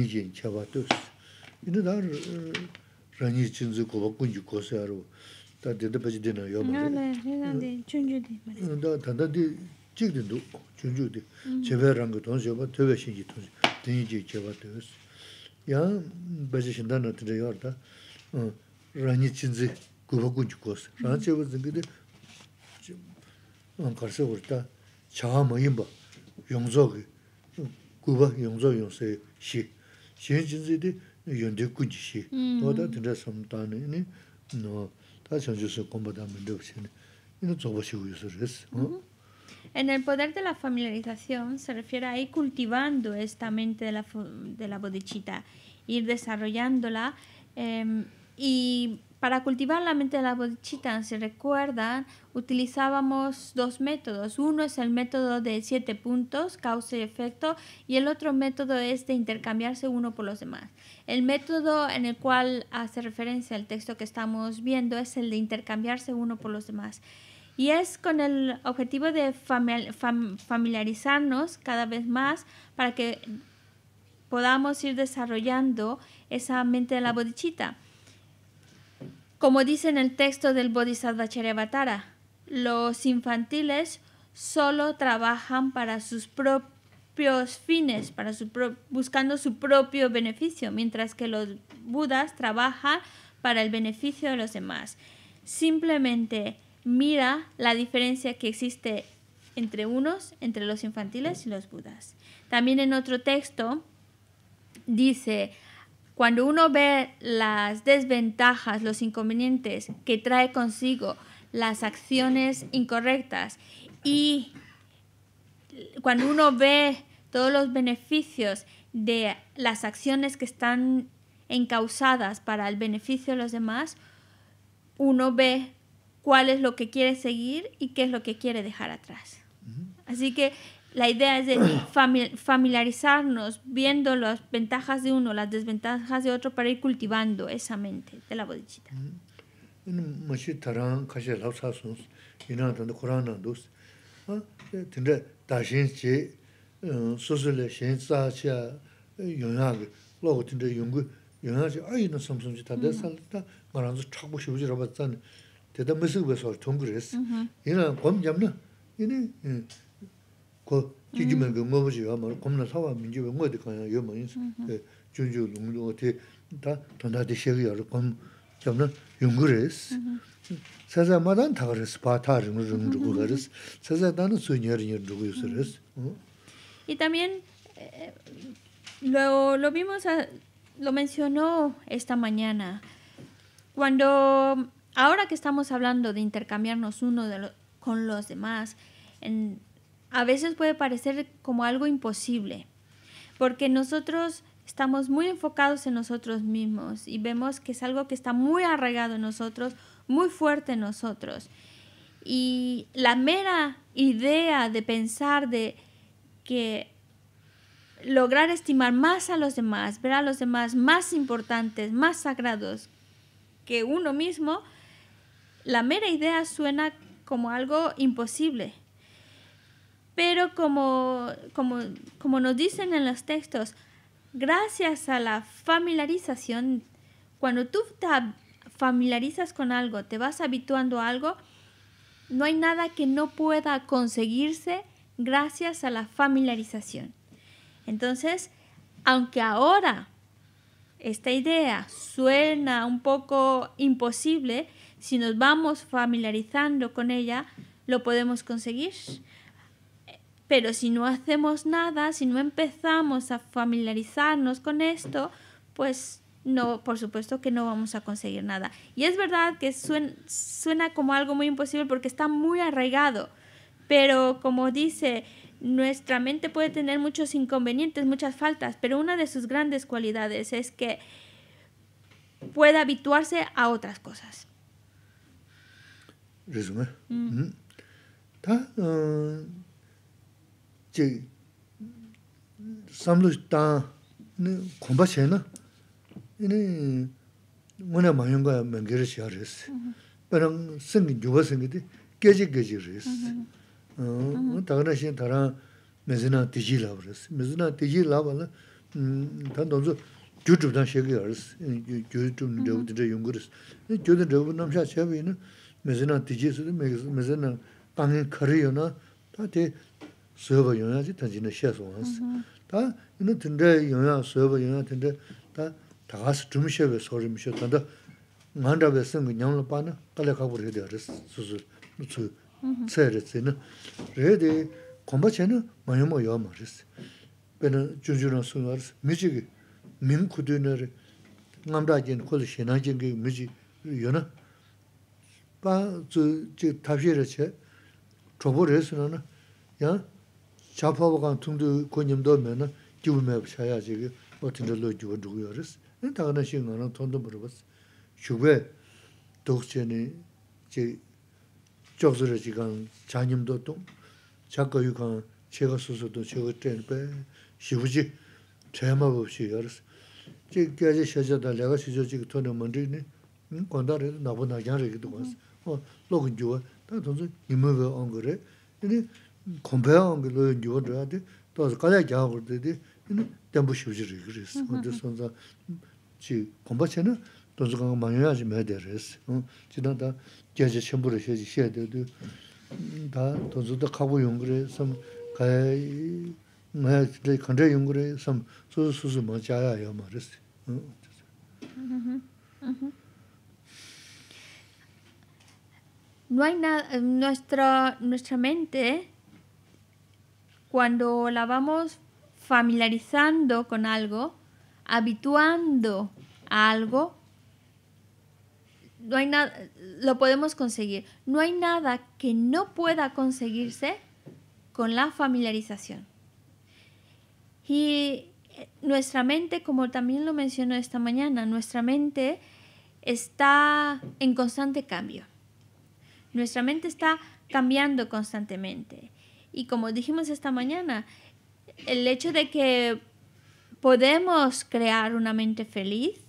chā Yine eh, 나를 rani içinizi kova kuncu kosa yaro. Da dede peci dene yo mara. Yine de çüncü de mara. Da tanda de cik de du, çüncü de. Çevre rangı tonuz yoba, tövbe şengi tonuz. Dini cik ceva tövbes. Ya peci şindan atıra yo arda. Eh, rani içinizi kova kuncu kosa. Mm. Rani çeva zingi de En el poder de la familiarización se refiere a ir cultivando esta mente de la, de la bodichita, ir desarrollándola em, y para cultivar la mente de la bodhichitta, si recuerdan, utilizábamos dos métodos. Uno es el método de siete puntos, causa y efecto, y el otro método es de intercambiarse uno por los demás. El método en el cual hace referencia el texto que estamos viendo es el de intercambiarse uno por los demás. Y es con el objetivo de familiarizarnos cada vez más para que podamos ir desarrollando esa mente de la bodichita. Como dice en el texto del Bodhisattva Charyavatara, los infantiles solo trabajan para sus propios fines, para buscando su propio beneficio, mientras que los budas trabajan para el beneficio de los demás. Simplemente mira la diferencia que existe entre unos, entre los infantiles y los budas. También en otro texto dice, cuando uno ve las desventajas, los inconvenientes que trae consigo las acciones incorrectas y cuando uno ve todos los beneficios de las acciones que están encausadas para el beneficio de los demás, uno ve cuál es lo que quiere seguir y qué es lo que quiere dejar atrás. Así que la idea es de familiarizarnos viendo las ventajas de uno, las desventajas de otro para ir cultivando esa mente de la bodhichita. Mm-hmm y también lo, vimos lo mencionó esta mañana cuando ahora que estamos hablando de intercambiarnos uno de con los demás en a veces puede parecer como algo imposible, porque nosotros estamos muy enfocados en nosotros mismos y vemos que es algo que está muy arraigado en nosotros, muy fuerte en nosotros. Y la mera idea de pensar de que lograr estimar más a los demás, ver a los demás más importantes, más sagrados que uno mismo, la mera idea suena como algo imposible. Pero como, nos dicen en los textos, gracias a la familiarización, cuando tú te familiarizas con algo, te vas habituando a algo, no hay nada que no pueda conseguirse gracias a la familiarización. Entonces, aunque ahora esta idea suena un poco imposible, si nos vamos familiarizando con ella, lo podemos conseguir. Pero si no hacemos nada, si no empezamos a familiarizarnos con esto, pues no, por supuesto que no vamos a conseguir nada. Y es verdad que suena, suena como algo muy imposible porque está muy arraigado. Pero como dice, nuestra mente puede tener muchos inconvenientes, muchas faltas, pero una de sus grandes cualidades es que puede habituarse a otras cosas. Resumen. Mm. Mm. chī samlū tāṋ nī kumbhā chē na, nī ngūnyā māyōngāyā 승이 rī chī yā 어 sī. Pērā sīngi, nyūbā sīngi tī gējī gējī rī sī. Tā kā rā shī tā rā mēzī nā tījī lā rī 서버 yōngyā 단진의 tāng jī nā xē sōng wānsi. Tā yōngyā tīndā yōngyā, sōba yōngyā tīndā, tā tā gāsi chūmi xē bē, sōri mi xē, tā ndā ngāndā 콤바체는 sēng kī nyāng lō pā nā, kālē kāpū rē dhiyā rē sū sū, nū tsū, tsē rē tsē 잡아보간 통도 고님도 면은 기부매 샤야 지기 어떤 걸로 기부 두고요스 근데 다른 신경은 돈도 벌었어 주베 독전에 제 적절한 시간 자님도 또 작가 유관 제가 스스로도 제가 때는 시부지 제마 없이 열었어 지금까지 셔져다 내가 시저지 지금 돈을 먼저니 권다를 나보나 양을 기도 봤어 어 녹은 주어 다 돈서 임무가 온 근데 컴베앙 글로벌 조드라데 또서 가래 자고르데 이네 담부 슈즈르 그리스 근데 선자 지 컴바체나 또서 강 마녀야지 매데레스 어 지나다 제제 셴부르 셴지 셴데도 다 또서도 가고 용그레 섬 가야 매스데 컨데 용그레 섬 소소소 뭐 자야야 말레스 어 Uh -huh. No hay nada en nuestra mente, cuando la vamos familiarizando con algo, habituando a algo, lo podemos conseguir. No hay nada que no pueda conseguirse con la familiarización. Y nuestra mente, como también lo mencionó esta mañana, nuestra mente está en constante cambio. Nuestra mente está cambiando constantemente. Y como dijimos esta mañana, el hecho de que podemos crear una mente feliz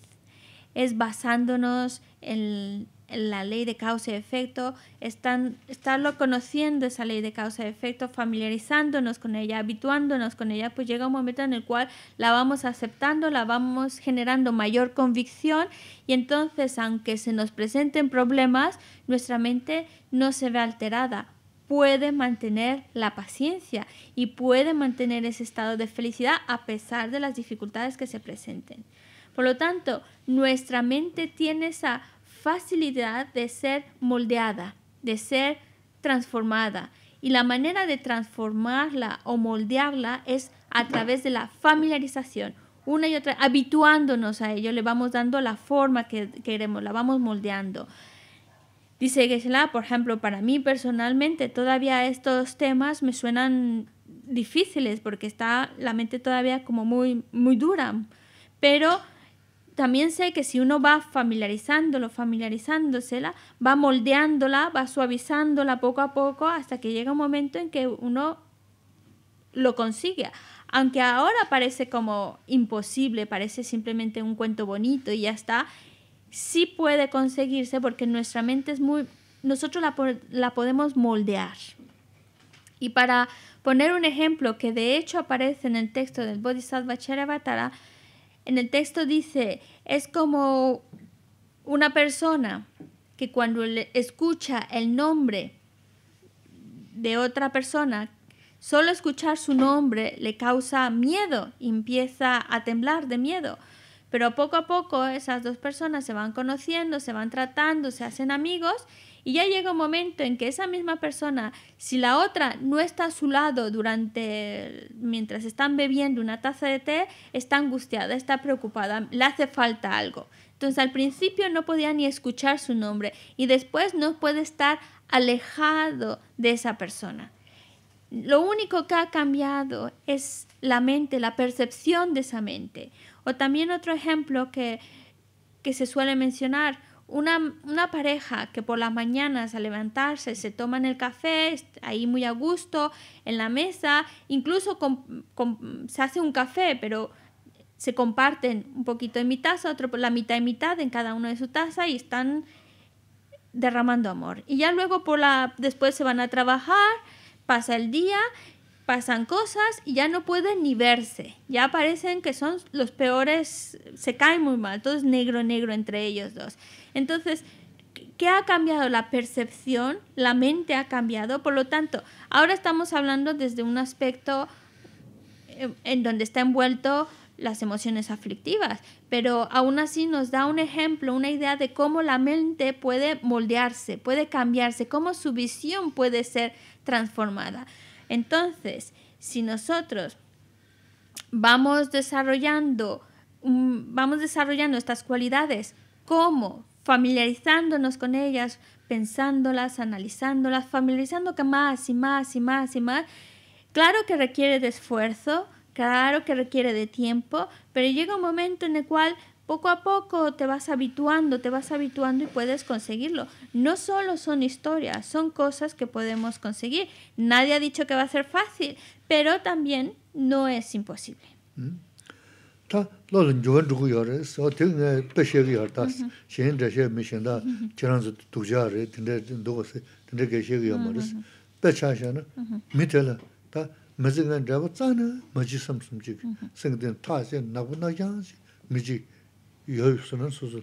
es basándonos en, la ley de causa y efecto, estarlo conociendo esa ley de causa y efecto, familiarizándonos con ella, habituándonos con ella, pues llega un momento en el cual la vamos aceptando, la vamos generando mayor convicción y entonces aunque se nos presenten problemas, nuestra mente no se ve alterada puede mantener la paciencia y puede mantener ese estado de felicidad a pesar de las dificultades que se presenten. Por lo tanto, nuestra mente tiene esa facilidad de ser moldeada, de ser transformada. Y la manera de transformarla o moldearla es a través de la familiarización. Una y otra, habituándonos a ello, le vamos dando la forma que queremos, la vamos moldeando. Dice es la por ejemplo, para mí personalmente todavía estos temas me suenan difíciles porque está la mente todavía como muy, muy dura. Pero también sé que si uno va familiarizándolo, familiarizándosela, va moldeándola, va suavizándola poco a poco hasta que llega un momento en que uno lo consigue. Aunque ahora parece como imposible, parece simplemente un cuento bonito y ya está, sí puede conseguirse porque nuestra mente es muy, nosotros la, la podemos moldear. Y para poner un ejemplo que de hecho aparece en el texto del Bodhisattva Cheravatara, en el texto dice, es como una persona que cuando escucha el nombre de otra persona, solo escuchar su nombre le causa miedo, empieza a temblar de miedo. Pero poco a poco esas dos personas se van conociendo, se van tratando, se hacen amigos y ya llega un momento en que esa misma persona, si la otra no está a su lado durante mientras están bebiendo una taza de té, está angustiada, está preocupada, le hace falta algo. Entonces al principio no podía ni escuchar su nombre y después no puede estar alejado de esa persona. Lo único que ha cambiado es la mente, la percepción de esa mente. O también otro ejemplo que, se suele mencionar, una, pareja que por las mañanas al levantarse se toman el café, ahí muy a gusto, en la mesa, incluso se hace un café, pero se comparten un poquito en mi taza, otro la mitad y mitad en cada uno de su taza y están derramando amor. Y ya luego por la después se van a trabajar, pasa el día pasan cosas y ya no pueden ni verse. Ya parecen que son los peores, se caen muy mal, todo es negro, negro entre ellos dos. Entonces, ¿qué ha cambiado? La percepción, la mente ha cambiado, por lo tanto, ahora estamos hablando desde un aspecto eh, en donde está envuelto las emociones aflictivas, pero aún así nos da un ejemplo, una idea de cómo la mente puede moldearse, puede cambiarse, cómo su visión puede ser transformada. Entonces, si nosotros vamos desarrollando, vamos desarrollando estas cualidades, ¿cómo? Familiarizándonos con ellas, pensándolas, analizándolas, familiarizando que más y más y más y más. Claro que requiere de esfuerzo, claro que requiere de tiempo, pero llega un momento en el cual poco a poco te vas habituando, te vas habituando y puedes conseguirlo. No solo son historias, son cosas que podemos conseguir. Nadie ha dicho que va a ser fácil, pero también no es imposible. Mm. yoy susul.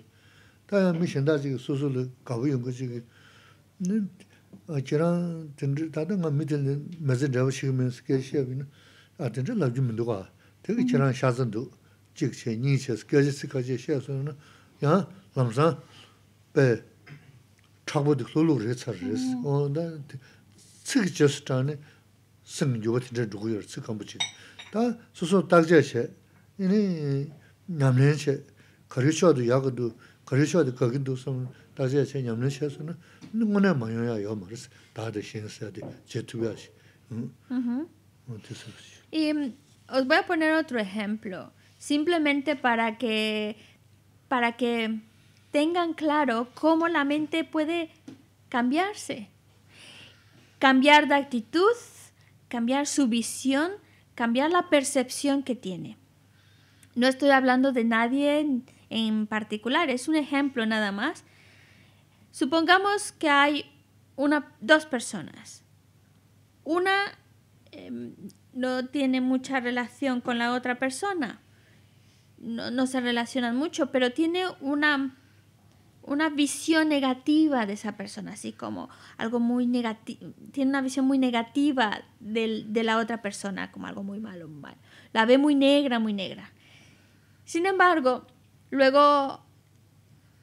xo mi xen da xo xo xo xo l xo xo yonk xo xo xo. Nii, a jirang tindri, tada nga midi lindin, ma zindra xo xo xo xo xo xo xe xe xe xe xe xe, a tindri lab djin mi ndukaa. Tiga jirang xa xan du. Jik xe, y os voy a poner otro ejemplo simplemente para que para que tengan claro cómo la mente puede cambiarse cambiar de actitud cambiar su visión cambiar la percepción que tiene no estoy hablando de nadie en particular, es un ejemplo nada más. Supongamos que hay una, dos personas. Una em, no tiene mucha relación con la otra persona, no, no, se relacionan mucho, pero tiene una, una visión negativa de esa persona, así como algo muy negativo, tiene una visión muy negativa de, de la otra persona, como algo muy malo, muy malo. La ve muy negra, muy negra. Sin embargo, Luego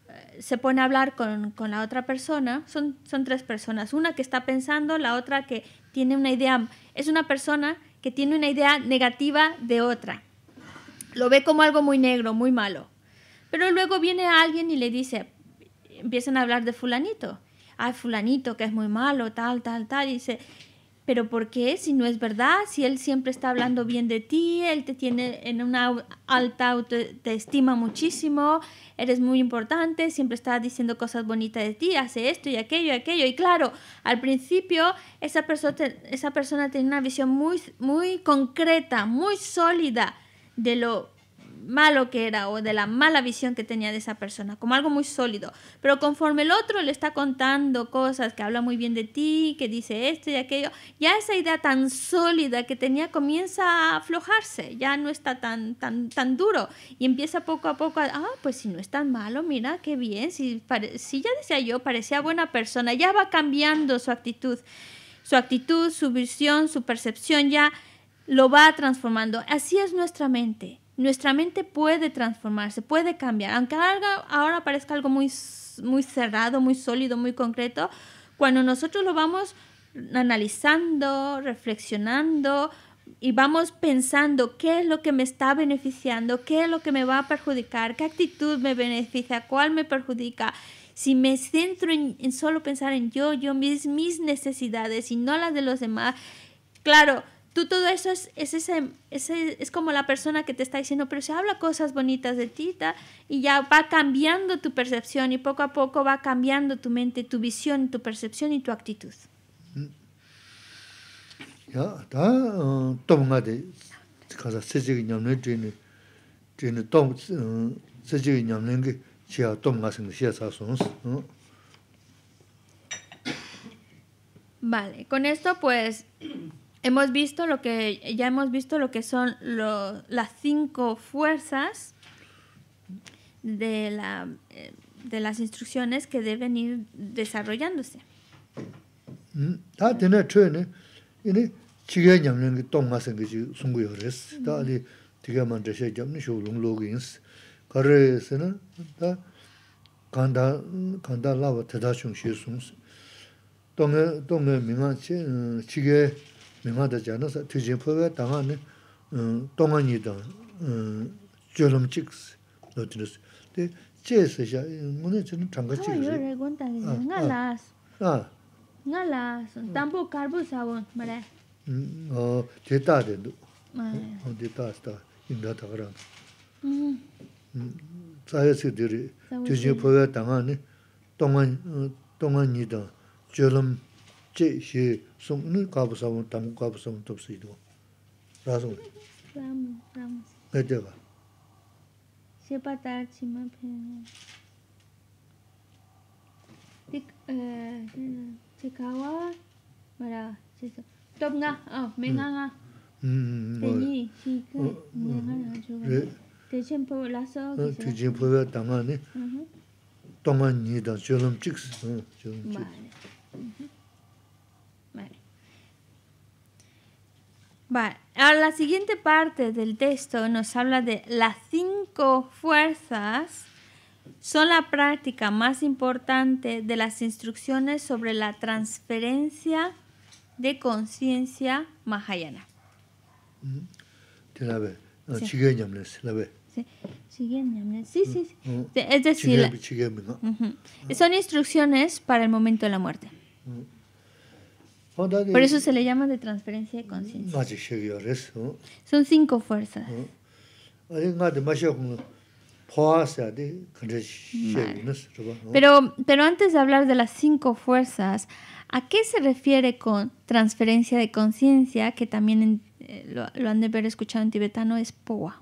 eh, se pone a hablar con, la otra persona. Son, son, tres personas. Una que está pensando, la otra que tiene una idea. Es una persona que tiene una idea negativa de otra. Lo ve como algo muy negro, muy malo. Pero luego viene alguien y le dice, empiezan a hablar de fulanito. Ay, fulanito que es muy malo, tal, tal, tal. Y dice, pero ¿por qué? Si no es verdad, si él siempre está hablando bien de ti, él te tiene en una alta autoestima muchísimo, eres muy importante, siempre está diciendo cosas bonitas de ti, hace esto y aquello y aquello. Y claro, al principio esa, persona esa persona tiene una visión muy, muy concreta, muy sólida de lo malo que era o de la mala visión que tenía de esa persona, como algo muy sólido. Pero conforme el otro le está contando cosas que habla muy bien de ti, que dice esto y aquello, ya esa idea tan sólida que tenía comienza a aflojarse, ya no está tan, tan, tan duro y empieza poco a poco a, ah, pues si no es tan malo, mira, qué bien, si, si ya decía yo, parecía buena persona, ya va cambiando su actitud, su actitud, su visión, su percepción, ya lo va transformando. Así es nuestra mente nuestra mente puede transformarse, puede cambiar. Aunque ahora, parezca algo muy, muy cerrado, muy sólido, muy concreto, cuando nosotros lo vamos analizando, reflexionando y vamos pensando qué es lo que me está beneficiando, qué es lo que me va a perjudicar, qué actitud me beneficia, cuál me perjudica. Si me centro en, solo pensar en yo, yo, mis, mis necesidades y no las de los demás, claro, tú todo eso es, ese, es como la persona que te está diciendo, pero se habla cosas bonitas de ti, y ya va cambiando tu percepción y poco a poco va cambiando tu mente, tu visión, tu percepción y tu actitud. Vale, con esto pues hemos visto lo que ya hemos visto lo que son las cinco fuerzas de, la, eh, de las instrucciones que deben ir desarrollándose. mīngā dā jā na sā, tū jīng pūwē tā 데 nī, tōngā nī dā, jōlam chīk sī, nō tī nī sī. Tī, chē sī xā, ngō nī chī nī chāngā chīk sī. Ngā yō rē gōn ngā lā ngā lā kārbū sā mā tā che xie sung nu kaabu sabu tamu kaabu sabu tupu si duwa. Ra sung? Ramu, ramu. Ka dewa? Xieba tar chi ma pe... Tik... Tikawa? Mara, chi sa... Top nga? Oh, me nga nga. Hmm... Teni, chi... Vale, ahora la siguiente parte del texto nos habla de las cinco fuerzas son la práctica más importante de las instrucciones sobre la transferencia de conciencia mahayana. Mm-hmm. Sí. Sí, sí, mm-hmm. es decir, son instrucciones para el momento de la muerte. Mm-hmm. Por eso se le llama de transferencia de conciencia. Son cinco fuerzas. Pero, pero antes de hablar de las cinco fuerzas, ¿a qué se refiere con transferencia de conciencia, que también eh, lo, lo, han de haber escuchado en tibetano, es poa?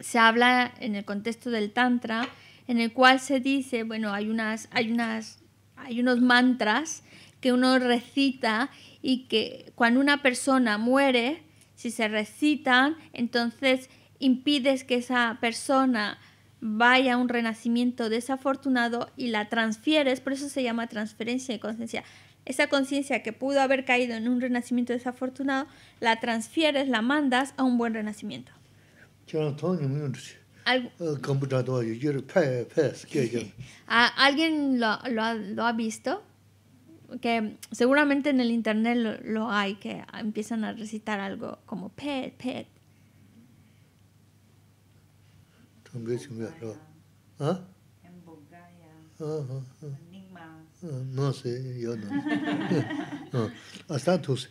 se habla en el contexto del Tantra, en el cual se dice, bueno, hay, hay, hay unos mantras que uno recita y que cuando una persona muere, si se recitan, entonces impides que esa persona vaya a un renacimiento desafortunado y la transfieres, por eso se llama transferencia de conciencia. Esa conciencia que pudo haber caído en un renacimiento desafortunado, la transfieres, la mandas a un buen renacimiento. ¿Alguien lo, lo, ha, visto? Que seguramente en el internet lo, hay, que empiezan a recitar algo como pet, pet. ¿Ah? En Bogaya, Ah, no sé, yo no. sé. Hasta entonces.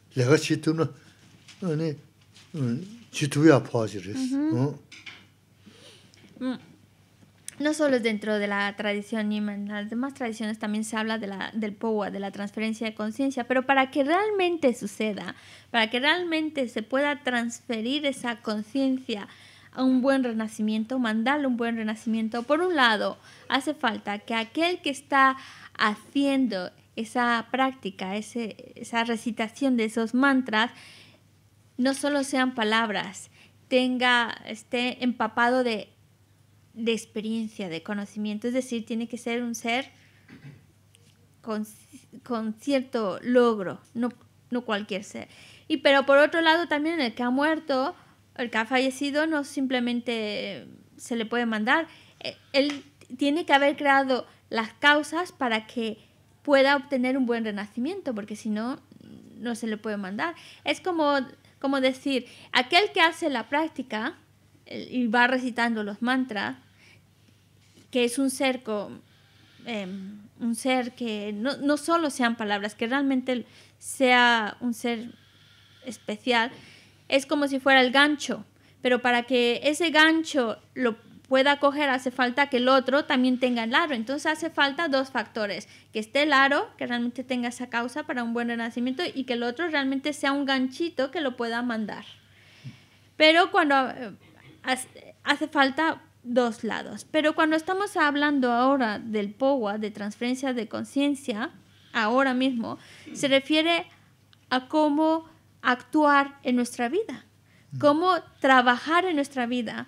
no solo es dentro de la tradición y en las demás tradiciones también se habla de la, del POWA, de la transferencia de conciencia, pero para que realmente suceda, para que realmente se pueda transferir esa conciencia a un buen renacimiento, mandarle un buen renacimiento, por un lado, hace falta que aquel que está haciendo esa práctica, esa recitación de esos mantras, no solo sean palabras, tenga, esté empapado de, experiencia, de conocimiento, es decir, tiene que ser un ser con, cierto logro, no, no cualquier ser. Y pero por otro lado también el que ha muerto, el que ha fallecido, no simplemente se le puede mandar. E, él tiene que haber creado las causas para que pueda obtener un buen renacimiento, porque si no, mm, no se le puede mandar. Es como, como decir, aquel que hace la práctica y va recitando los mantras, que es un ser, em, un ser que no, no solo sean palabras, que realmente sea un ser especial, es como si fuera el gancho, pero para que ese gancho lo pueda coger hace falta que el otro también tenga el aro. Entonces hace falta dos factores, que esté el aro, que realmente tenga esa causa para un buen renacimiento y que el otro realmente sea un ganchito que lo pueda mandar. Pero cuando eh, hace falta dos lados. Pero cuando estamos hablando ahora del POWA, de transferencia de conciencia, ahora mismo, se refiere a cómo actuar en nuestra vida, cómo trabajar en nuestra vida,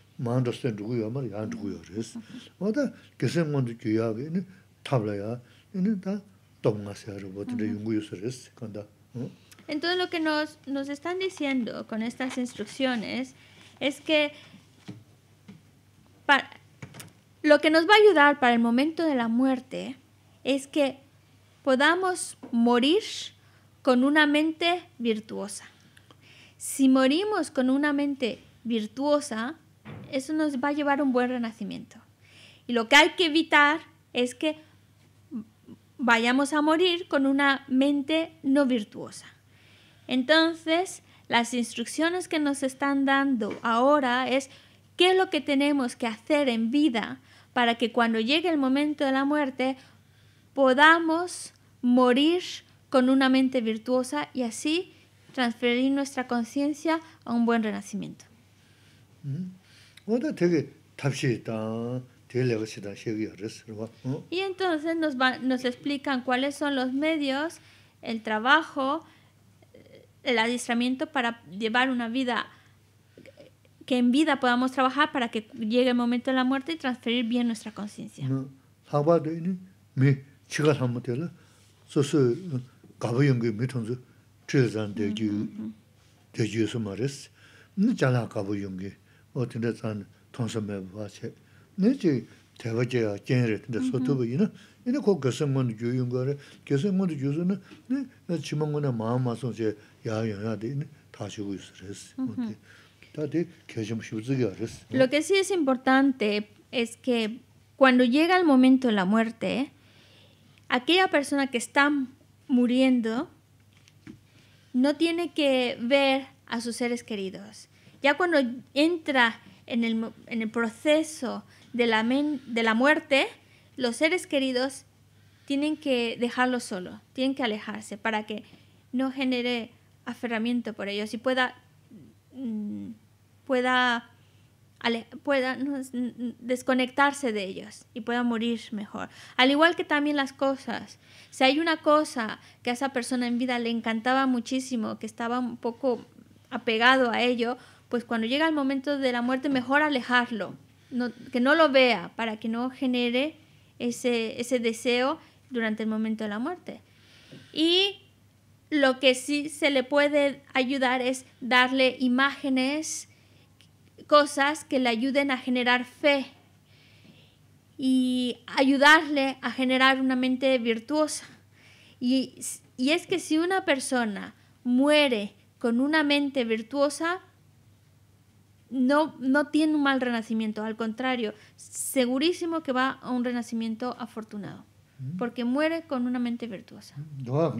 Entonces lo que nos, nos están diciendo con estas instrucciones es que para, lo que nos va a ayudar para el momento de la muerte es que podamos morir con una mente virtuosa. Si morimos con una mente virtuosa, eso nos va a llevar a un buen renacimiento. Y lo que hay que evitar es que vayamos a morir con una mente no virtuosa. Entonces, las instrucciones que nos están dando ahora es qué es lo que tenemos que hacer en vida para que cuando llegue el momento de la muerte podamos morir con una mente virtuosa y así transferir nuestra conciencia a un buen renacimiento. Y entonces nos, va, nos explican cuáles son los medios, el trabajo, el adiestramiento para llevar una vida que en vida podamos trabajar para que llegue el momento de la muerte y transferir bien nuestra conciencia. Lo que sí es importante es que cuando llega el momento de la muerte aquella persona que está muriendo no tiene que ver a sus seres queridos ya cuando entra en el, proceso de la, de la muerte, los seres queridos tienen que dejarlo solo, tienen que alejarse para que no genere aferramiento por ellos y pueda, mm, pueda, pueda desconectarse de ellos y pueda morir mejor. Al igual que también las cosas. Si hay una cosa que a esa persona en vida le encantaba muchísimo, que estaba un poco apegado a ello, pues cuando llega el momento de la muerte, mejor alejarlo, que no lo vea, para que no genere ese, deseo durante el momento de la muerte. Y lo que sí se le puede ayudar es darle imágenes, cosas que le ayuden a generar fe y ayudarle a generar una mente virtuosa. y es que si una persona muere con una mente virtuosa, no, no tiene un mal renacimiento, al contrario, segurísimo que va a un renacimiento afortunado, mm. porque muere con una mente virtuosa. Mm.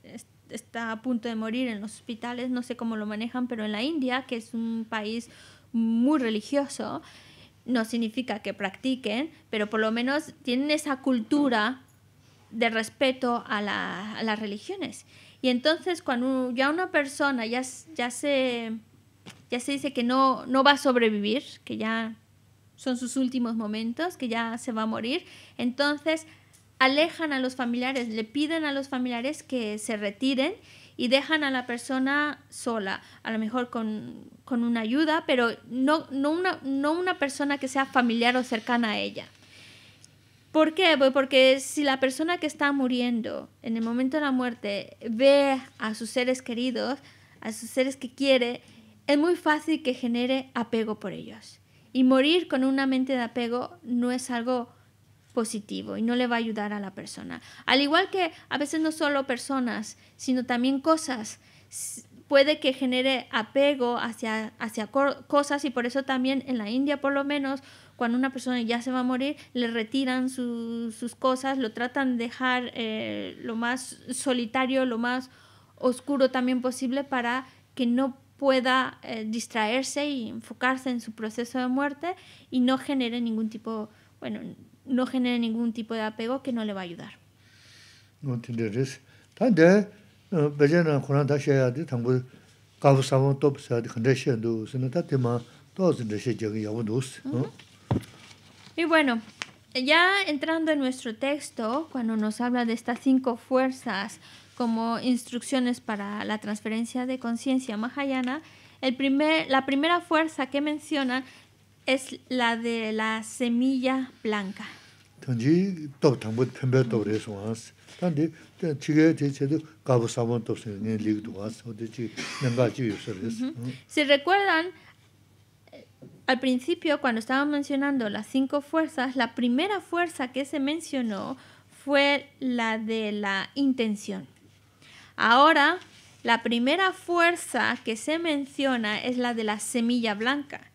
está a punto de morir en los hospitales, no sé cómo lo manejan, pero en la India, que es un país muy religioso, no significa que practiquen, pero por lo menos tienen esa cultura de respeto a, las religiones. Y entonces cuando ya una persona ya, ya, se, ya se dice que no, no va a sobrevivir, que ya son sus últimos momentos, que ya se va a morir, entonces alejan a los familiares, le piden a los familiares que se retiren y dejan a la persona sola, a lo mejor con, una ayuda, pero no, no, una, no una persona que sea familiar o cercana a ella. ¿Por qué? Pues porque si la persona que está muriendo en el momento de la muerte ve a sus seres queridos, a sus seres que quiere, es muy fácil que genere apego por ellos. Y morir con una mente de apego no es algo positivo y no le va a ayudar a la persona. Al igual que a veces no solo personas, sino también cosas. Puede que genere apego hacia, hacia cosas y por eso también en la India por lo menos cuando una persona ya se va a morir, le retiran sus cosas, lo tratan de dejar eh, lo más solitario, lo más oscuro también posible para que no pueda eh, distraerse y enfocarse en su proceso de muerte y no genere ningún tipo, bueno, no genere ningún tipo de apego que no le va a ayudar. Y bueno, ya entrando en nuestro texto, cuando nos habla de estas cinco fuerzas como instrucciones para la transferencia de conciencia mahayana, el primer, la primera fuerza que menciona es la de la semilla blanca. Si Se recuerdan al principio cuando estaban mencionando las cinco fuerzas, la primera fuerza que se mencionó fue la de la intención. Ahora, la primera fuerza que se menciona es la de la semilla blanca.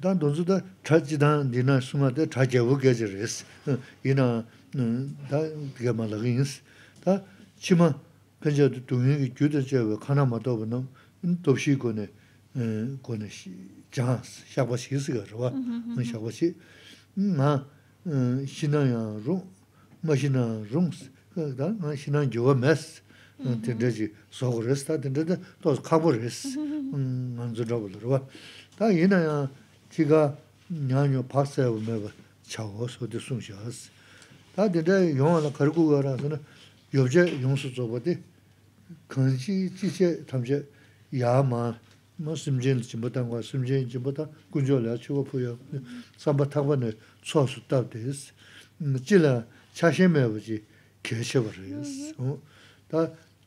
dāng dōnsu dā chā chī dāng dī 이나 sūma dā chā chā wū gā chī rī sī, yī nā dā gā mā lā gā yī sī. Dā chī mā pēnchā dōng yī gī gyū dā chā wā khā nā mā tō Tā yīnā 지가 chī kā nyānyo pāk sāyabu mē bā chāgō sō tī sūng shiā sī. Tā tī tā yōngā nā kar kū gā rā sā nā yōb chē yōng sū tsō bā tī kāng chī chī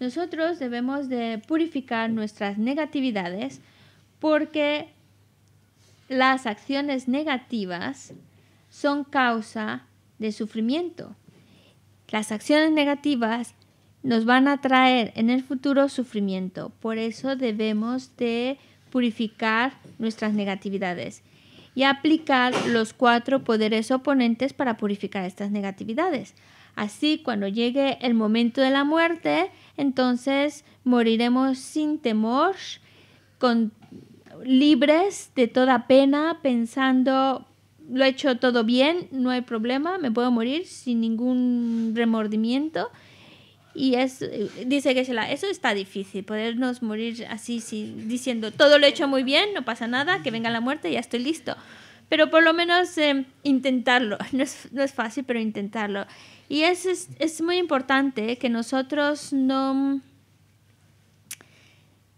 Nosotros debemos de purificar nuestras negatividades porque las acciones negativas son causa de sufrimiento. Las acciones negativas nos van a traer en el futuro sufrimiento. Por eso debemos de purificar nuestras negatividades y aplicar los cuatro poderes oponentes para purificar estas negatividades. Así, cuando llegue el momento de la muerte, entonces moriremos sin temor, con, libres de toda pena, pensando, lo he hecho todo bien, no hay problema, me puedo morir sin ningún remordimiento. Y es, dice que eso está difícil, podernos morir así, diciendo, todo lo he hecho muy bien, no pasa nada, que venga la muerte, ya estoy listo. Pero por lo menos eh, intentarlo, no es fácil, pero intentarlo. Y es, muy importante que nosotros no,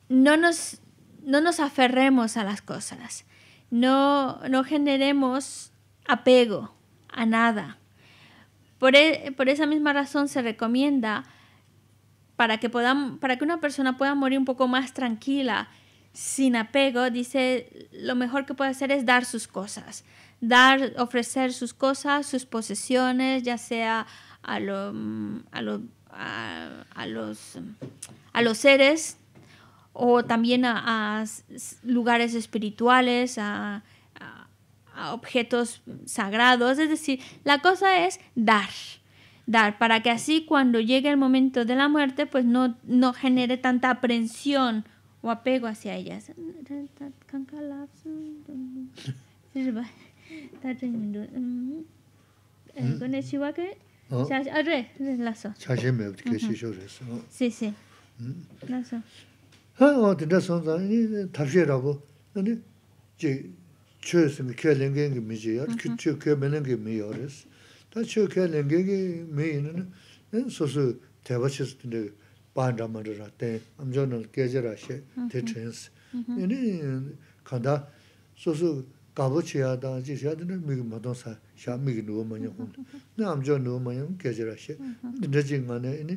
no, nos, aferremos a las cosas, no, generemos apego a nada. E, por, esa misma razón se recomienda para que, para que una persona pueda morir un poco más tranquila, sin apego, dice, lo mejor que puede hacer es dar sus cosas dar, ofrecer sus cosas, sus posesiones, ya sea a, lo, a, los, a los seres o también a, lugares espirituales, a, objetos sagrados. Es decir, la cosa es dar, dar, para que así cuando llegue el momento de la muerte, pues no, no genere tanta aprensión o apego hacia ellas. 다든지 음. 이거는 시작해. 자, 어 그래. 나서. 시작하면 이렇게 시작했어. 응. 네, 네. 다시라고. 아니, dābu chīyā dāng jī shiyā dāng mīgī mātāng sā, shiā mīgī nūwa māyāng hōng, nā ām chō nūwa māyāng kia chirā shiyā, dāng jī ngā nā yīni,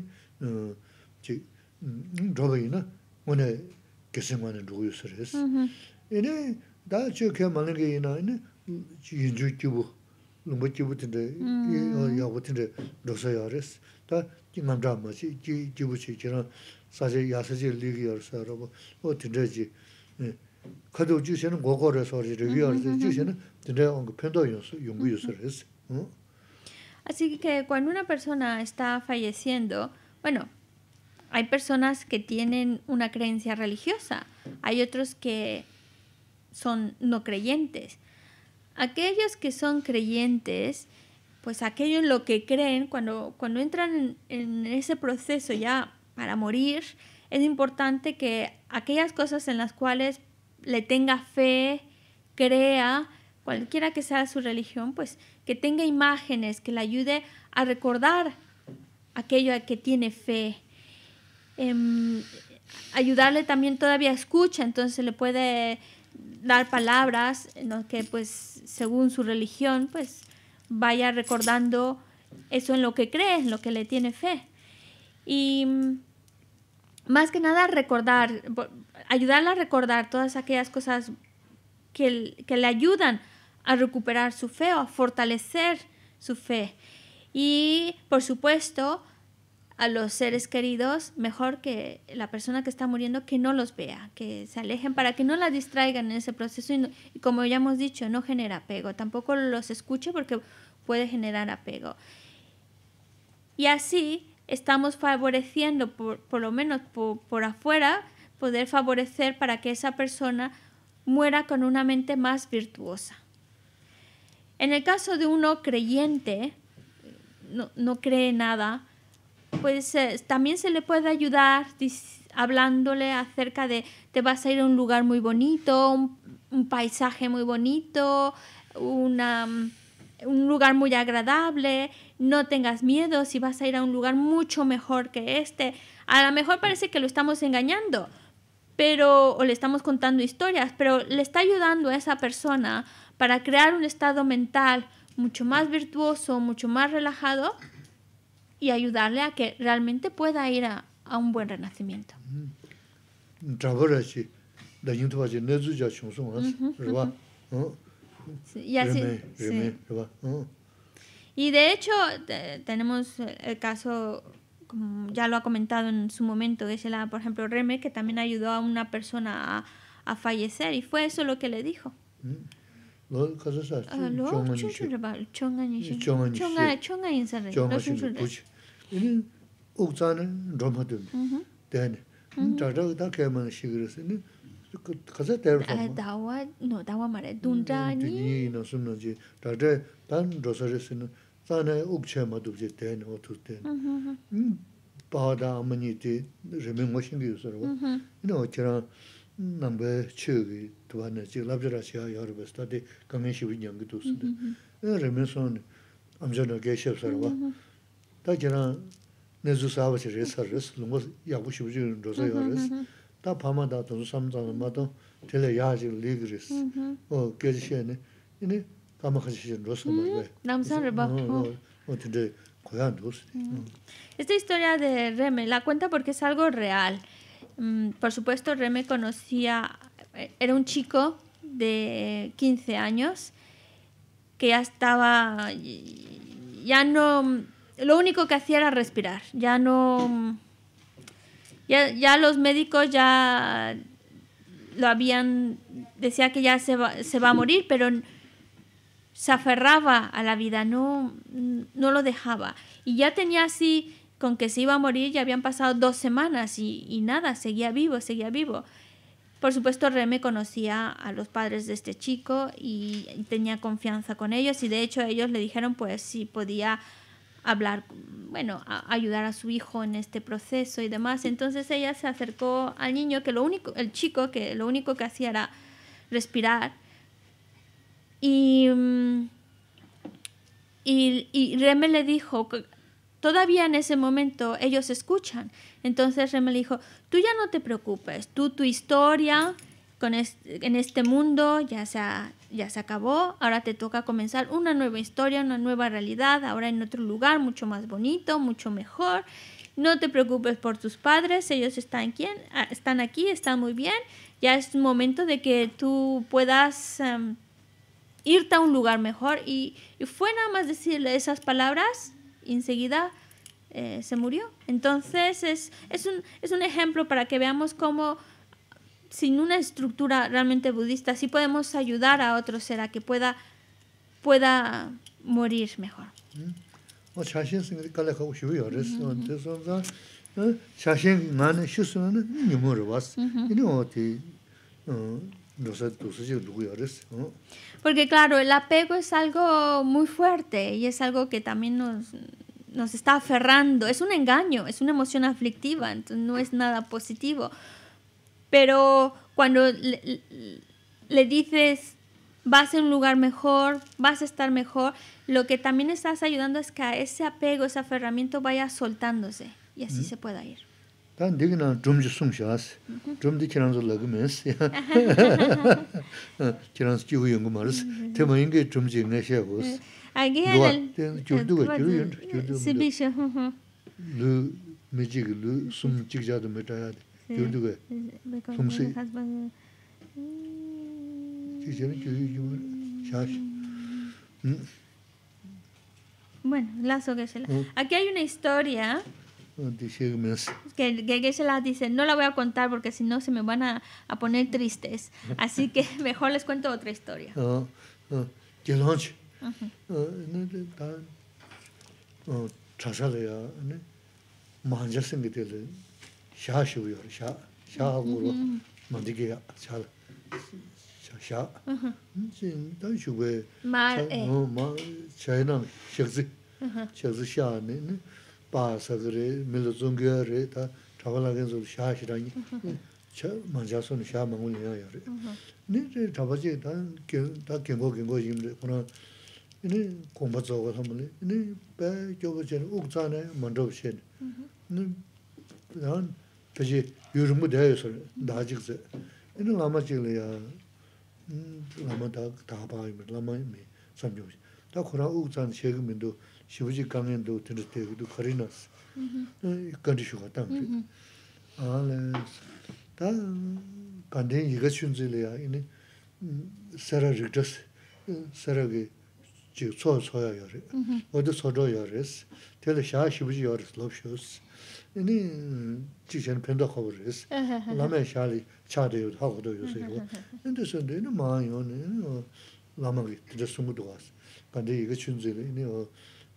jī, dhōba yīna, ngō nā kēsī ngā nā rūgu yu sā rēs. yīni, dā chō kia māyāng chī, chī, rā Así que cuando una persona está falleciendo, bueno, hay personas que tienen una creencia religiosa, hay otros que son no creyentes. Aquellos que son creyentes, pues aquellos lo que creen, cuando, cuando entran en ese proceso ya para morir, es importante que aquellas cosas en las cuales le tenga fe, crea, cualquiera que sea su religión, pues que tenga imágenes que le ayude a recordar aquello a que tiene fe. Em, ayudarle también todavía escucha, entonces le puede dar palabras en que pues según su religión pues vaya recordando eso en lo que cree, en lo que le tiene fe. Y mm, más que nada recordar, ayudarla a recordar todas aquellas cosas que, que le ayudan a recuperar su fe o a fortalecer su fe. Y por supuesto, a los seres queridos, mejor que la persona que está muriendo, que no los vea, que se alejen para que no la distraigan en ese proceso. Y, como ya hemos dicho, no genera apego, tampoco los escuche porque puede generar apego. Y así estamos favoreciendo, por, lo menos por afuera, poder favorecer para que esa persona muera con una mente más virtuosa. En el caso de uno creyente, no, cree nada, pues eh, también se le puede ayudar hablándole acerca de te vas a ir a un lugar muy bonito, un, paisaje muy bonito, un lugar muy agradable, no tengas miedo si vas a ir a un lugar mucho mejor que este. A lo mejor parece que lo estamos engañando, pero o le estamos contando historias, pero le está ayudando a esa persona para crear un estado mental mucho más virtuoso, mucho más relajado y ayudarle a que realmente pueda ir a, un buen renacimiento. y, de hecho tenemos el caso ya lo ha comentado en su momento, que es por ejemplo, Reme, que también ayudó a una persona a, fallecer y fue eso lo que le dijo. ¿Qué mm. Tāne ukchē mātūp chē tēne o tūs tēne. Pāda āmañi tē rīmī ngōshīngi yu sarwa. Yīne o chērā nāmbē chē gī tūwa nē chī labzirā chī yā yā rūpa sā tē kāngi shivī nyāngi tūs tē. Yīne rīmī sōni āmchā nā gēshēb sarwa. Tā chērā nē zū sāwa chē sā yā tā lī Esta historia de Reme la cuenta porque es algo real. Mm, por supuesto, Reme conocía, eh, era un chico de 15 años que ya estaba, ya no, lo único que hacía era respirar, ya no, ya, los médicos ya lo habían, decía que ya se va, se va a morir, pero se aferraba a la vida, no, no lo dejaba. Y ya tenía así, con que se iba a morir, ya habían pasado dos semanas y, nada, seguía vivo, seguía vivo. Por supuesto, Reme conocía a los padres de este chico y tenía confianza con ellos y de hecho ellos le dijeron pues si podía hablar, bueno, ayudar a su hijo en este proceso y demás. Entonces ella se acercó al niño que lo único, el chico que lo único que hacía era respirar Mm, y, y, Reme le dijo, todavía en ese momento ellos escuchan. Entonces Reme le dijo, tú ya no te preocupes, tú tu historia con en este mundo ya se, ya se acabó, ahora te toca comenzar una nueva historia, una nueva realidad, ahora en otro lugar mucho más bonito, mucho mejor. No te preocupes por tus padres, ellos están aquí, están, aquí, están muy bien. Ya es momento de que tú puedas... Em, irte a un lugar mejor. Y, fue nada más decirle esas palabras y enseguida eh, se murió. Entonces es, es, un, es un ejemplo para que veamos cómo sin una estructura realmente budista sí podemos ayudar a otro ser a que pueda, pueda morir mejor. Mm-hmm. Este, ¿no? Porque claro, el apego es algo muy fuerte y es algo que también nos, nos está aferrando. Es un engaño, es una emoción aflictiva, entonces no es nada positivo. Pero cuando le, dices, vas a un lugar mejor, vas a estar mejor, lo que también estás ayudando es que ese apego, ese aferramiento vaya soltándose y así se pueda ir. Tā ndīgī nā dhūmjī 좀디 ās, dhūmdī kīrāṅsū lāgī mēs, kīrāṅsū jīhū yungu mārīs, tē mā yungi dhūmjī ngā shē hūs, dhūwa, tē jūrdhū gā, jūrdhū yungu, jūrdhū yungu, lū mē jīg, lū sūṅ jīg Bueno, hay una historia, Que, se las dice, no la voy a contar porque si no se me van a, poner tristes. Así que mejor les cuento otra historia. Ah, ah, 바사그레 밀로종게레 다 타발라겐조 샤시라니 차 만자손 샤망운이야요 니데 타바지 다다 겐고 겐고 임레 코나 이니 공부자고 하면은 이니 배 교부제는 옥자네 먼저 없이는 이니 난 다시 요즘도 돼서 나직서 이니 라마질이야 음 라마다 다 봐요 라마미 삼교시 다 코라 옥잔 세금인도 shivuji kamen do tindu tegu du kari nas, mm-hmm. eh, kandi shuka tangpi. Mm-hmm. Aale, ta kandi yiga shunzi le ya, ini sara rikdas, sara ge mm-hmm. chi tsua tsua ya re, oda sodo ya res, tela shaa shivuji ya res, 이네 shios, ini chi chen penda khobo lama yiga o,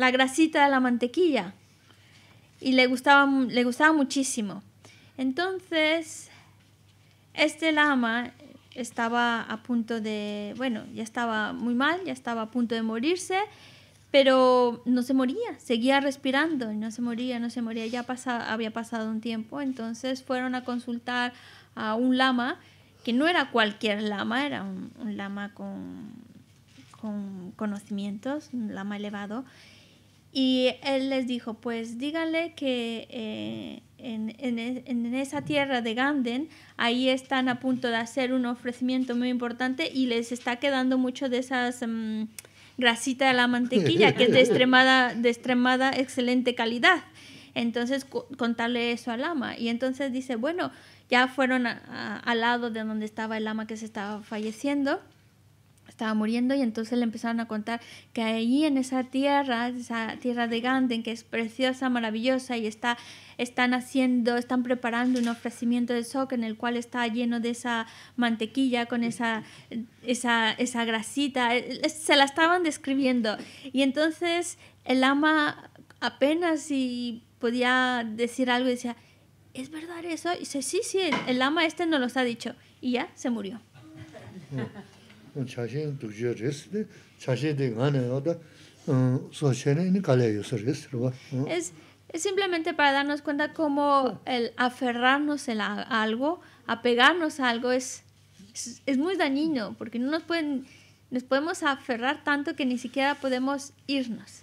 la grasita de la mantequilla. Y le gustaba, le gustaba muchísimo. Entonces, este lama estaba a punto de, bueno, ya estaba muy mal, ya estaba a punto de morirse, pero no se moría, seguía respirando, no se moría, no se moría, ya había pasado un tiempo, entonces fueron a consultar a un lama, que no era cualquier lama, era un, lama con, con conocimientos, un lama elevado, y él les dijo, pues díganle que eh, e, en, esa tierra de Ganden, ahí están a punto de hacer un ofrecimiento muy importante y les está quedando mucho de esas mm, grasita de la mantequilla, que es de extremada, de extremada excelente calidad. Entonces contarle eso al ama. Y entonces dice, bueno, ya fueron al lado de donde estaba el ama que se estaba falleciendo estaba muriendo y entonces le empezaron a contar que allí en esa tierra, esa tierra de Ganden, que es preciosa, maravillosa y está, están haciendo, están preparando un ofrecimiento de soc en el cual está lleno de esa mantequilla con esa, esa, esa grasita, eh, eh, se la estaban describiendo y entonces el ama apenas si podía decir algo decía, ¿es verdad eso? Y dice, sí, sí, el, ama este no los ha dicho y ya se murió. es es simplemente para darnos cuenta cómo el aferrarnos a algo, apegarnos a algo es, es, muy dañino porque no nos pueden nos podemos aferrar tanto que ni siquiera podemos irnos.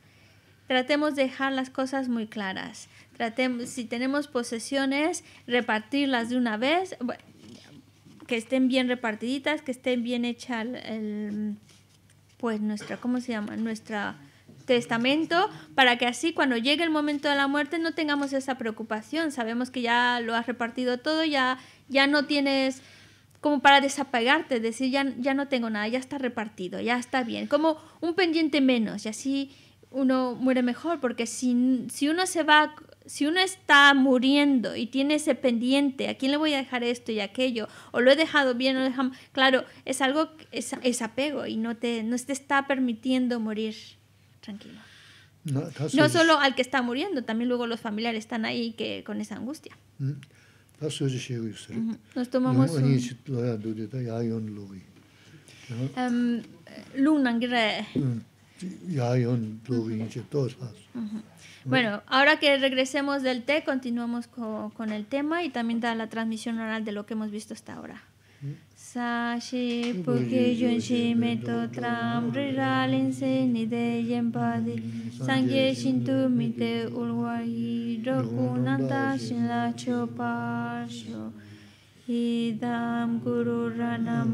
tratemos de dejar las cosas muy claras. Tratemos, si tenemos posesiones, repartirlas de una vez, que estén bien repartiditas, que estén bien hechas pues nuestra, ¿cómo se llama? Nuestra testamento para que así cuando llegue el momento de la muerte no tengamos esa preocupación. Sabemos que ya lo has repartido todo, ya, ya no tienes como para desapegarte, decir ya, ya no tengo nada, ya está repartido, ya está bien, como un pendiente menos y así uno muere mejor, porque si, uno se va, si uno está muriendo y tiene ese pendiente, ¿a quién le voy a dejar esto y aquello? O lo he dejado bien, claro, es algo, es, es, apego y no te, no te está permitiendo morir tranquilo. No, solo al que está muriendo, también luego los familiares están ahí que, con esa angustia. Mm. Nos tomamos un... Bueno, ahora que regresemos del té, continuamos con, con el tema y también da la transmisión oral de lo que hemos visto hasta ahora. Mm. Sashi puki SHIMETO to tram SENI DE nide PADI sangye shintu mite ULWAI roku nanta shinla chopasho idam guru rana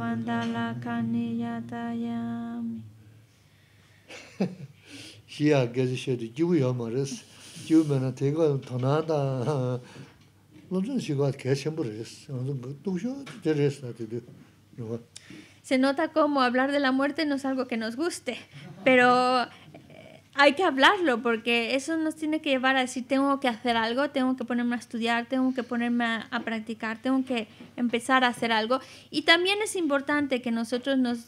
se nota como hablar de la muerte no es algo que nos guste, pero eh, hay que hablarlo porque eso nos tiene que llevar a decir tengo que hacer algo, tengo que ponerme a estudiar, tengo que ponerme a, a practicar, tengo que empezar a hacer algo. Y también es importante que nosotros nos,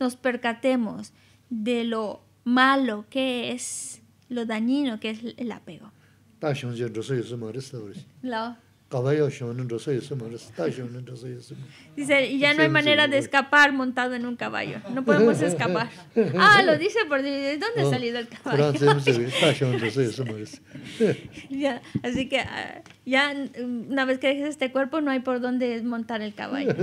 nos percatemos de lo malo que es, lo dañino que es el apego. Dice, y ya no hay manera de escapar montado en un caballo. No podemos escapar. Ah, lo dice por ¿de dónde ha ah, salido el caballo? así que ah, ya mm, una vez que dejes este cuerpo no hay por dónde montar el caballo.